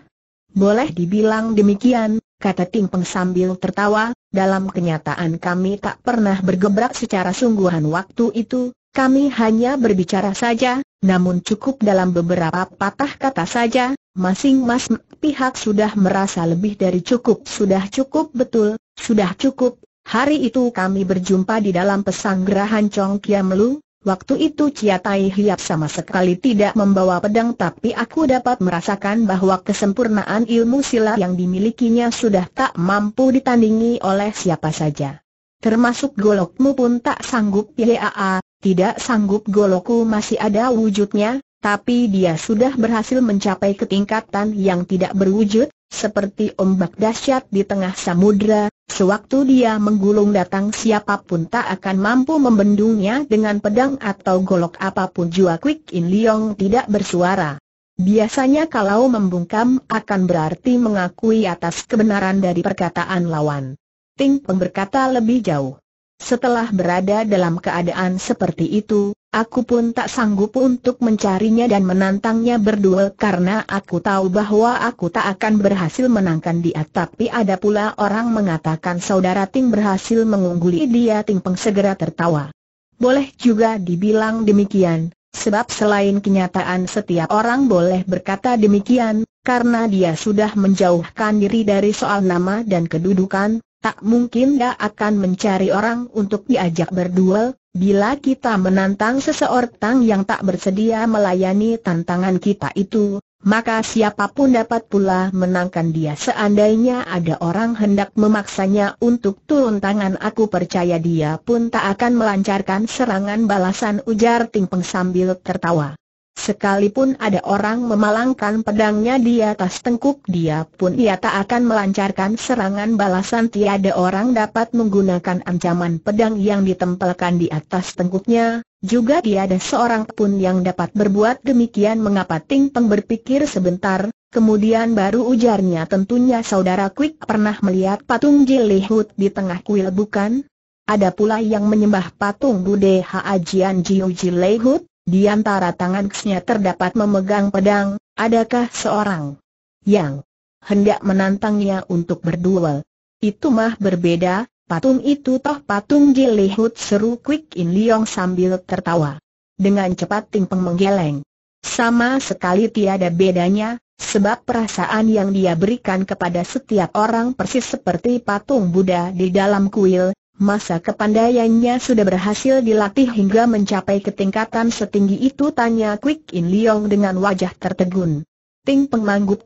Boleh dibilang demikian, kata Ting Peng sambil tertawa, dalam kenyataan kami tak pernah bergebrak secara sungguhan waktu itu, kami hanya berbicara saja, namun cukup dalam beberapa patah kata saja, masing-masing pihak sudah merasa lebih dari cukup, sudah cukup betul, sudah cukup. Hari itu kami berjumpa di dalam pesanggerahan Chong Kiam Lu, Waktu itu Chia Tai Hiap sama sekali tidak membawa pedang tapi aku dapat merasakan bahwa kesempurnaan ilmu silat yang dimilikinya sudah tak mampu ditandingi oleh siapa saja. Termasuk golokmu pun tak sanggup yaa, tidak sanggup golokku masih ada wujudnya, tapi dia sudah berhasil mencapai ketingkatan yang tidak berwujud, seperti ombak dahsyat di tengah samudra, sewaktu dia menggulung datang siapapun tak akan mampu membendungnya dengan pedang atau golok apapun Jua Quick In Leong tidak bersuara. Biasanya kalau membungkam akan berarti mengakui atas kebenaran dari perkataan lawan. Ting Peng berkata lebih jauh. Setelah berada dalam keadaan seperti itu, Aku pun tak sanggup untuk mencarinya dan menantangnya berduel karena aku tahu bahwa aku tak akan berhasil menangkan dia Tapi ada pula orang mengatakan saudara Ting berhasil mengungguli dia Ting Peng segera tertawa Boleh juga dibilang demikian, sebab selain kenyataan setiap orang boleh berkata demikian Karena dia sudah menjauhkan diri dari soal nama dan kedudukan Tak mungkin dia akan mencari orang untuk diajak berduel Bila kita menantang seseorang yang tak bersedia melayani tantangan kita itu, maka siapapun dapat pula menangkan dia seandainya ada orang hendak memaksanya untuk turun tangan aku percaya dia pun tak akan melancarkan serangan balasan ujar Ting Peng sambil tertawa. Sekalipun ada orang memalangkan pedangnya di atas tengkuk dia pun ia tak akan melancarkan serangan balasan Tiada orang dapat menggunakan ancaman pedang yang ditempelkan di atas tengkuknya Juga tiada seorang pun yang dapat berbuat demikian mengapa Ting Peng berpikir sebentar Kemudian baru ujarnya tentunya saudara Quick pernah melihat patung Jilihut di tengah kuil bukan? Ada pula yang menyembah patung Budeha Ajian Jiu Jilihut, di antara tangan Xnya terdapat memegang pedang, adakah seorang yang hendak menantangnya untuk berduel? Itu mah berbeda, patung itu toh patung Jilihut seru Quick In Liong sambil tertawa. Dengan cepat Ting Peng menggeleng. Sama sekali tiada bedanya, sebab perasaan yang dia berikan kepada setiap orang persis seperti patung Buddha di dalam kuil, Masa kepandaiannya sudah berhasil dilatih hingga mencapai ketingkatan setinggi itu tanya Quick In Leong dengan wajah tertegun. Ting Peng manggut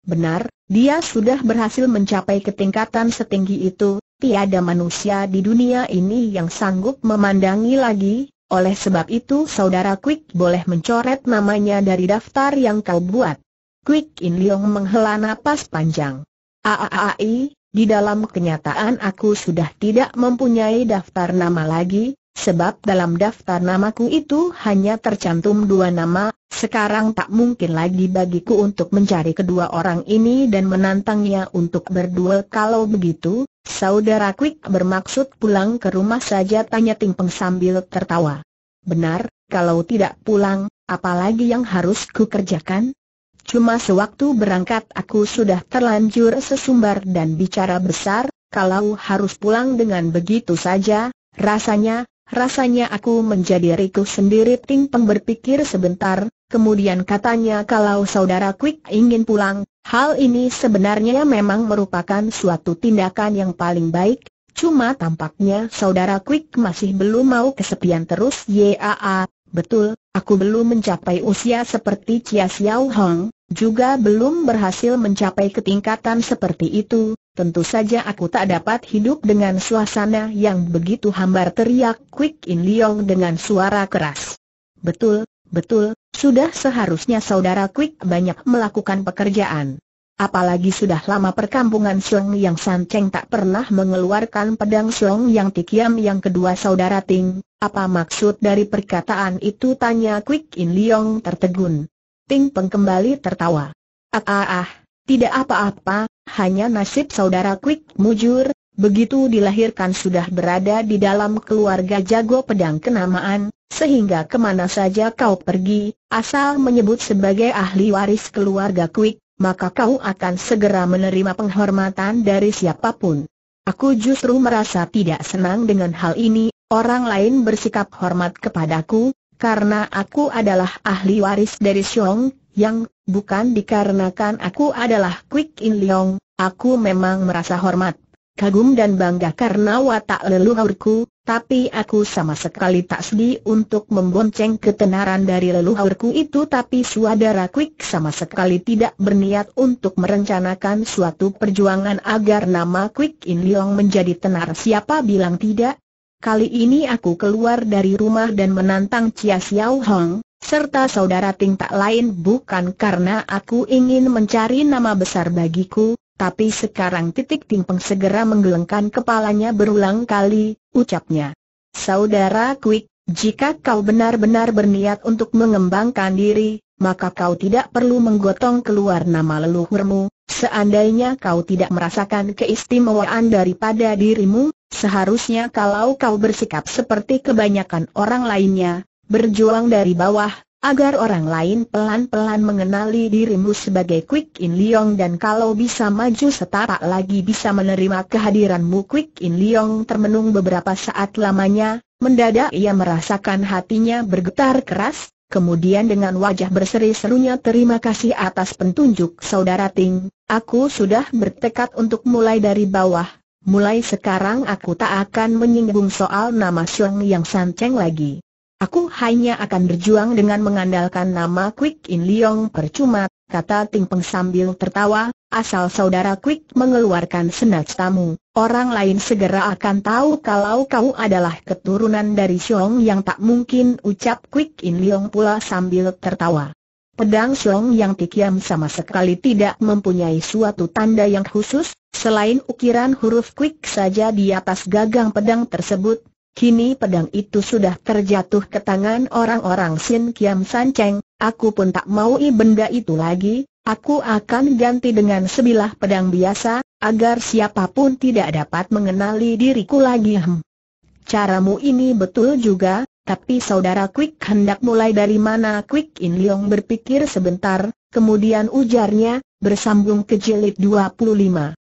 Benar, dia sudah berhasil mencapai ketingkatan setinggi itu, tiada manusia di dunia ini yang sanggup memandangi lagi, oleh sebab itu saudara Quick boleh mencoret namanya dari daftar yang kau buat. Quick In Leong menghela napas panjang. Aaai, di dalam kenyataan aku sudah tidak mempunyai daftar nama lagi, sebab dalam daftar namaku itu hanya tercantum dua nama, sekarang tak mungkin lagi bagiku untuk mencari kedua orang ini dan menantangnya untuk berduel kalau begitu, saudara Quick bermaksud pulang ke rumah saja tanya Timpeng sambil tertawa. Benar, kalau tidak pulang, apalagi yang harus kerjakan? Cuma sewaktu berangkat aku sudah terlanjur sesumbar dan bicara besar, kalau harus pulang dengan begitu saja, rasanya, rasanya aku menjadi rikuh sendiri Ting Peng berpikir sebentar, kemudian katanya kalau saudara Quick ingin pulang, hal ini sebenarnya memang merupakan suatu tindakan yang paling baik, cuma tampaknya saudara Quick masih belum mau kesepian terus Yaa, betul, Aku belum mencapai usia seperti Chia Xiao Hong, juga belum berhasil mencapai ketingkatan seperti itu, tentu saja aku tak dapat hidup dengan suasana yang begitu hambar teriak Quick In Leong dengan suara keras. Betul, betul, sudah seharusnya saudara Quick banyak melakukan pekerjaan. Apalagi sudah lama perkampungan Siong yang San Cheng tak pernah mengeluarkan pedang Siong yang Tikiam yang kedua saudara Ting. Apa maksud dari perkataan itu tanya Quick In Liang, tertegun. Ting Pengkembali tertawa. Ah ah ah, tidak apa-apa, hanya nasib saudara Quick mujur, begitu dilahirkan sudah berada di dalam keluarga jago pedang kenamaan, sehingga kemana saja kau pergi, asal menyebut sebagai ahli waris keluarga Quick, maka kau akan segera menerima penghormatan dari siapapun. Aku justru merasa tidak senang dengan hal ini, orang lain bersikap hormat kepadaku, karena aku adalah ahli waris dari Xiong Yang, bukan dikarenakan aku adalah Quick In Leong, aku memang merasa hormat, kagum dan bangga karena watak leluhurku, tapi aku sama sekali tak sedih untuk membonceng ketenaran dari leluhurku itu tapi suadara Quick sama sekali tidak berniat untuk merencanakan suatu perjuangan agar nama Quick In Leong menjadi tenar siapa bilang tidak? Kali ini aku keluar dari rumah dan menantang Chia Xiao Hong, serta saudara ting tak lain bukan karena aku ingin mencari nama besar bagiku, tapi sekarang titik timpeng segera menggelengkan kepalanya berulang kali, ucapnya. Saudara Quick, jika kau benar-benar berniat untuk mengembangkan diri, maka kau tidak perlu menggotong keluar nama leluhurmu. Seandainya kau tidak merasakan keistimewaan daripada dirimu, seharusnya kalau kau bersikap seperti kebanyakan orang lainnya, berjuang dari bawah, agar orang lain pelan-pelan mengenali dirimu sebagai Quick In Leong dan kalau bisa maju setapak lagi bisa menerima kehadiranmu Quick In Leong termenung beberapa saat lamanya, mendadak ia merasakan hatinya bergetar keras, kemudian dengan wajah berseri-serunya terima kasih atas petunjuk saudara Ting, aku sudah bertekad untuk mulai dari bawah, mulai sekarang aku tak akan menyinggung soal nama Xiong Yang Sanceng lagi. Aku hanya akan berjuang dengan mengandalkan nama Quick In Leong percuma, kata Ting Peng sambil tertawa, asal saudara Quick mengeluarkan senat tamu, orang lain segera akan tahu kalau kau adalah keturunan dari Xiong yang tak mungkin ucap Quick In Leong pula sambil tertawa. Pedang Xiong yang tikiam sama sekali tidak mempunyai suatu tanda yang khusus, selain ukiran huruf Quick saja di atas gagang pedang tersebut, Kini pedang itu sudah terjatuh ke tangan orang-orang Sin Kiam San Cheng, aku pun tak mau i benda itu lagi, aku akan ganti dengan sebilah pedang biasa, agar siapapun tidak dapat mengenali diriku lagi. Caramu ini betul juga, tapi saudara Quick hendak mulai dari mana Quick In Leong berpikir sebentar, kemudian ujarnya, bersambung ke jilid 25.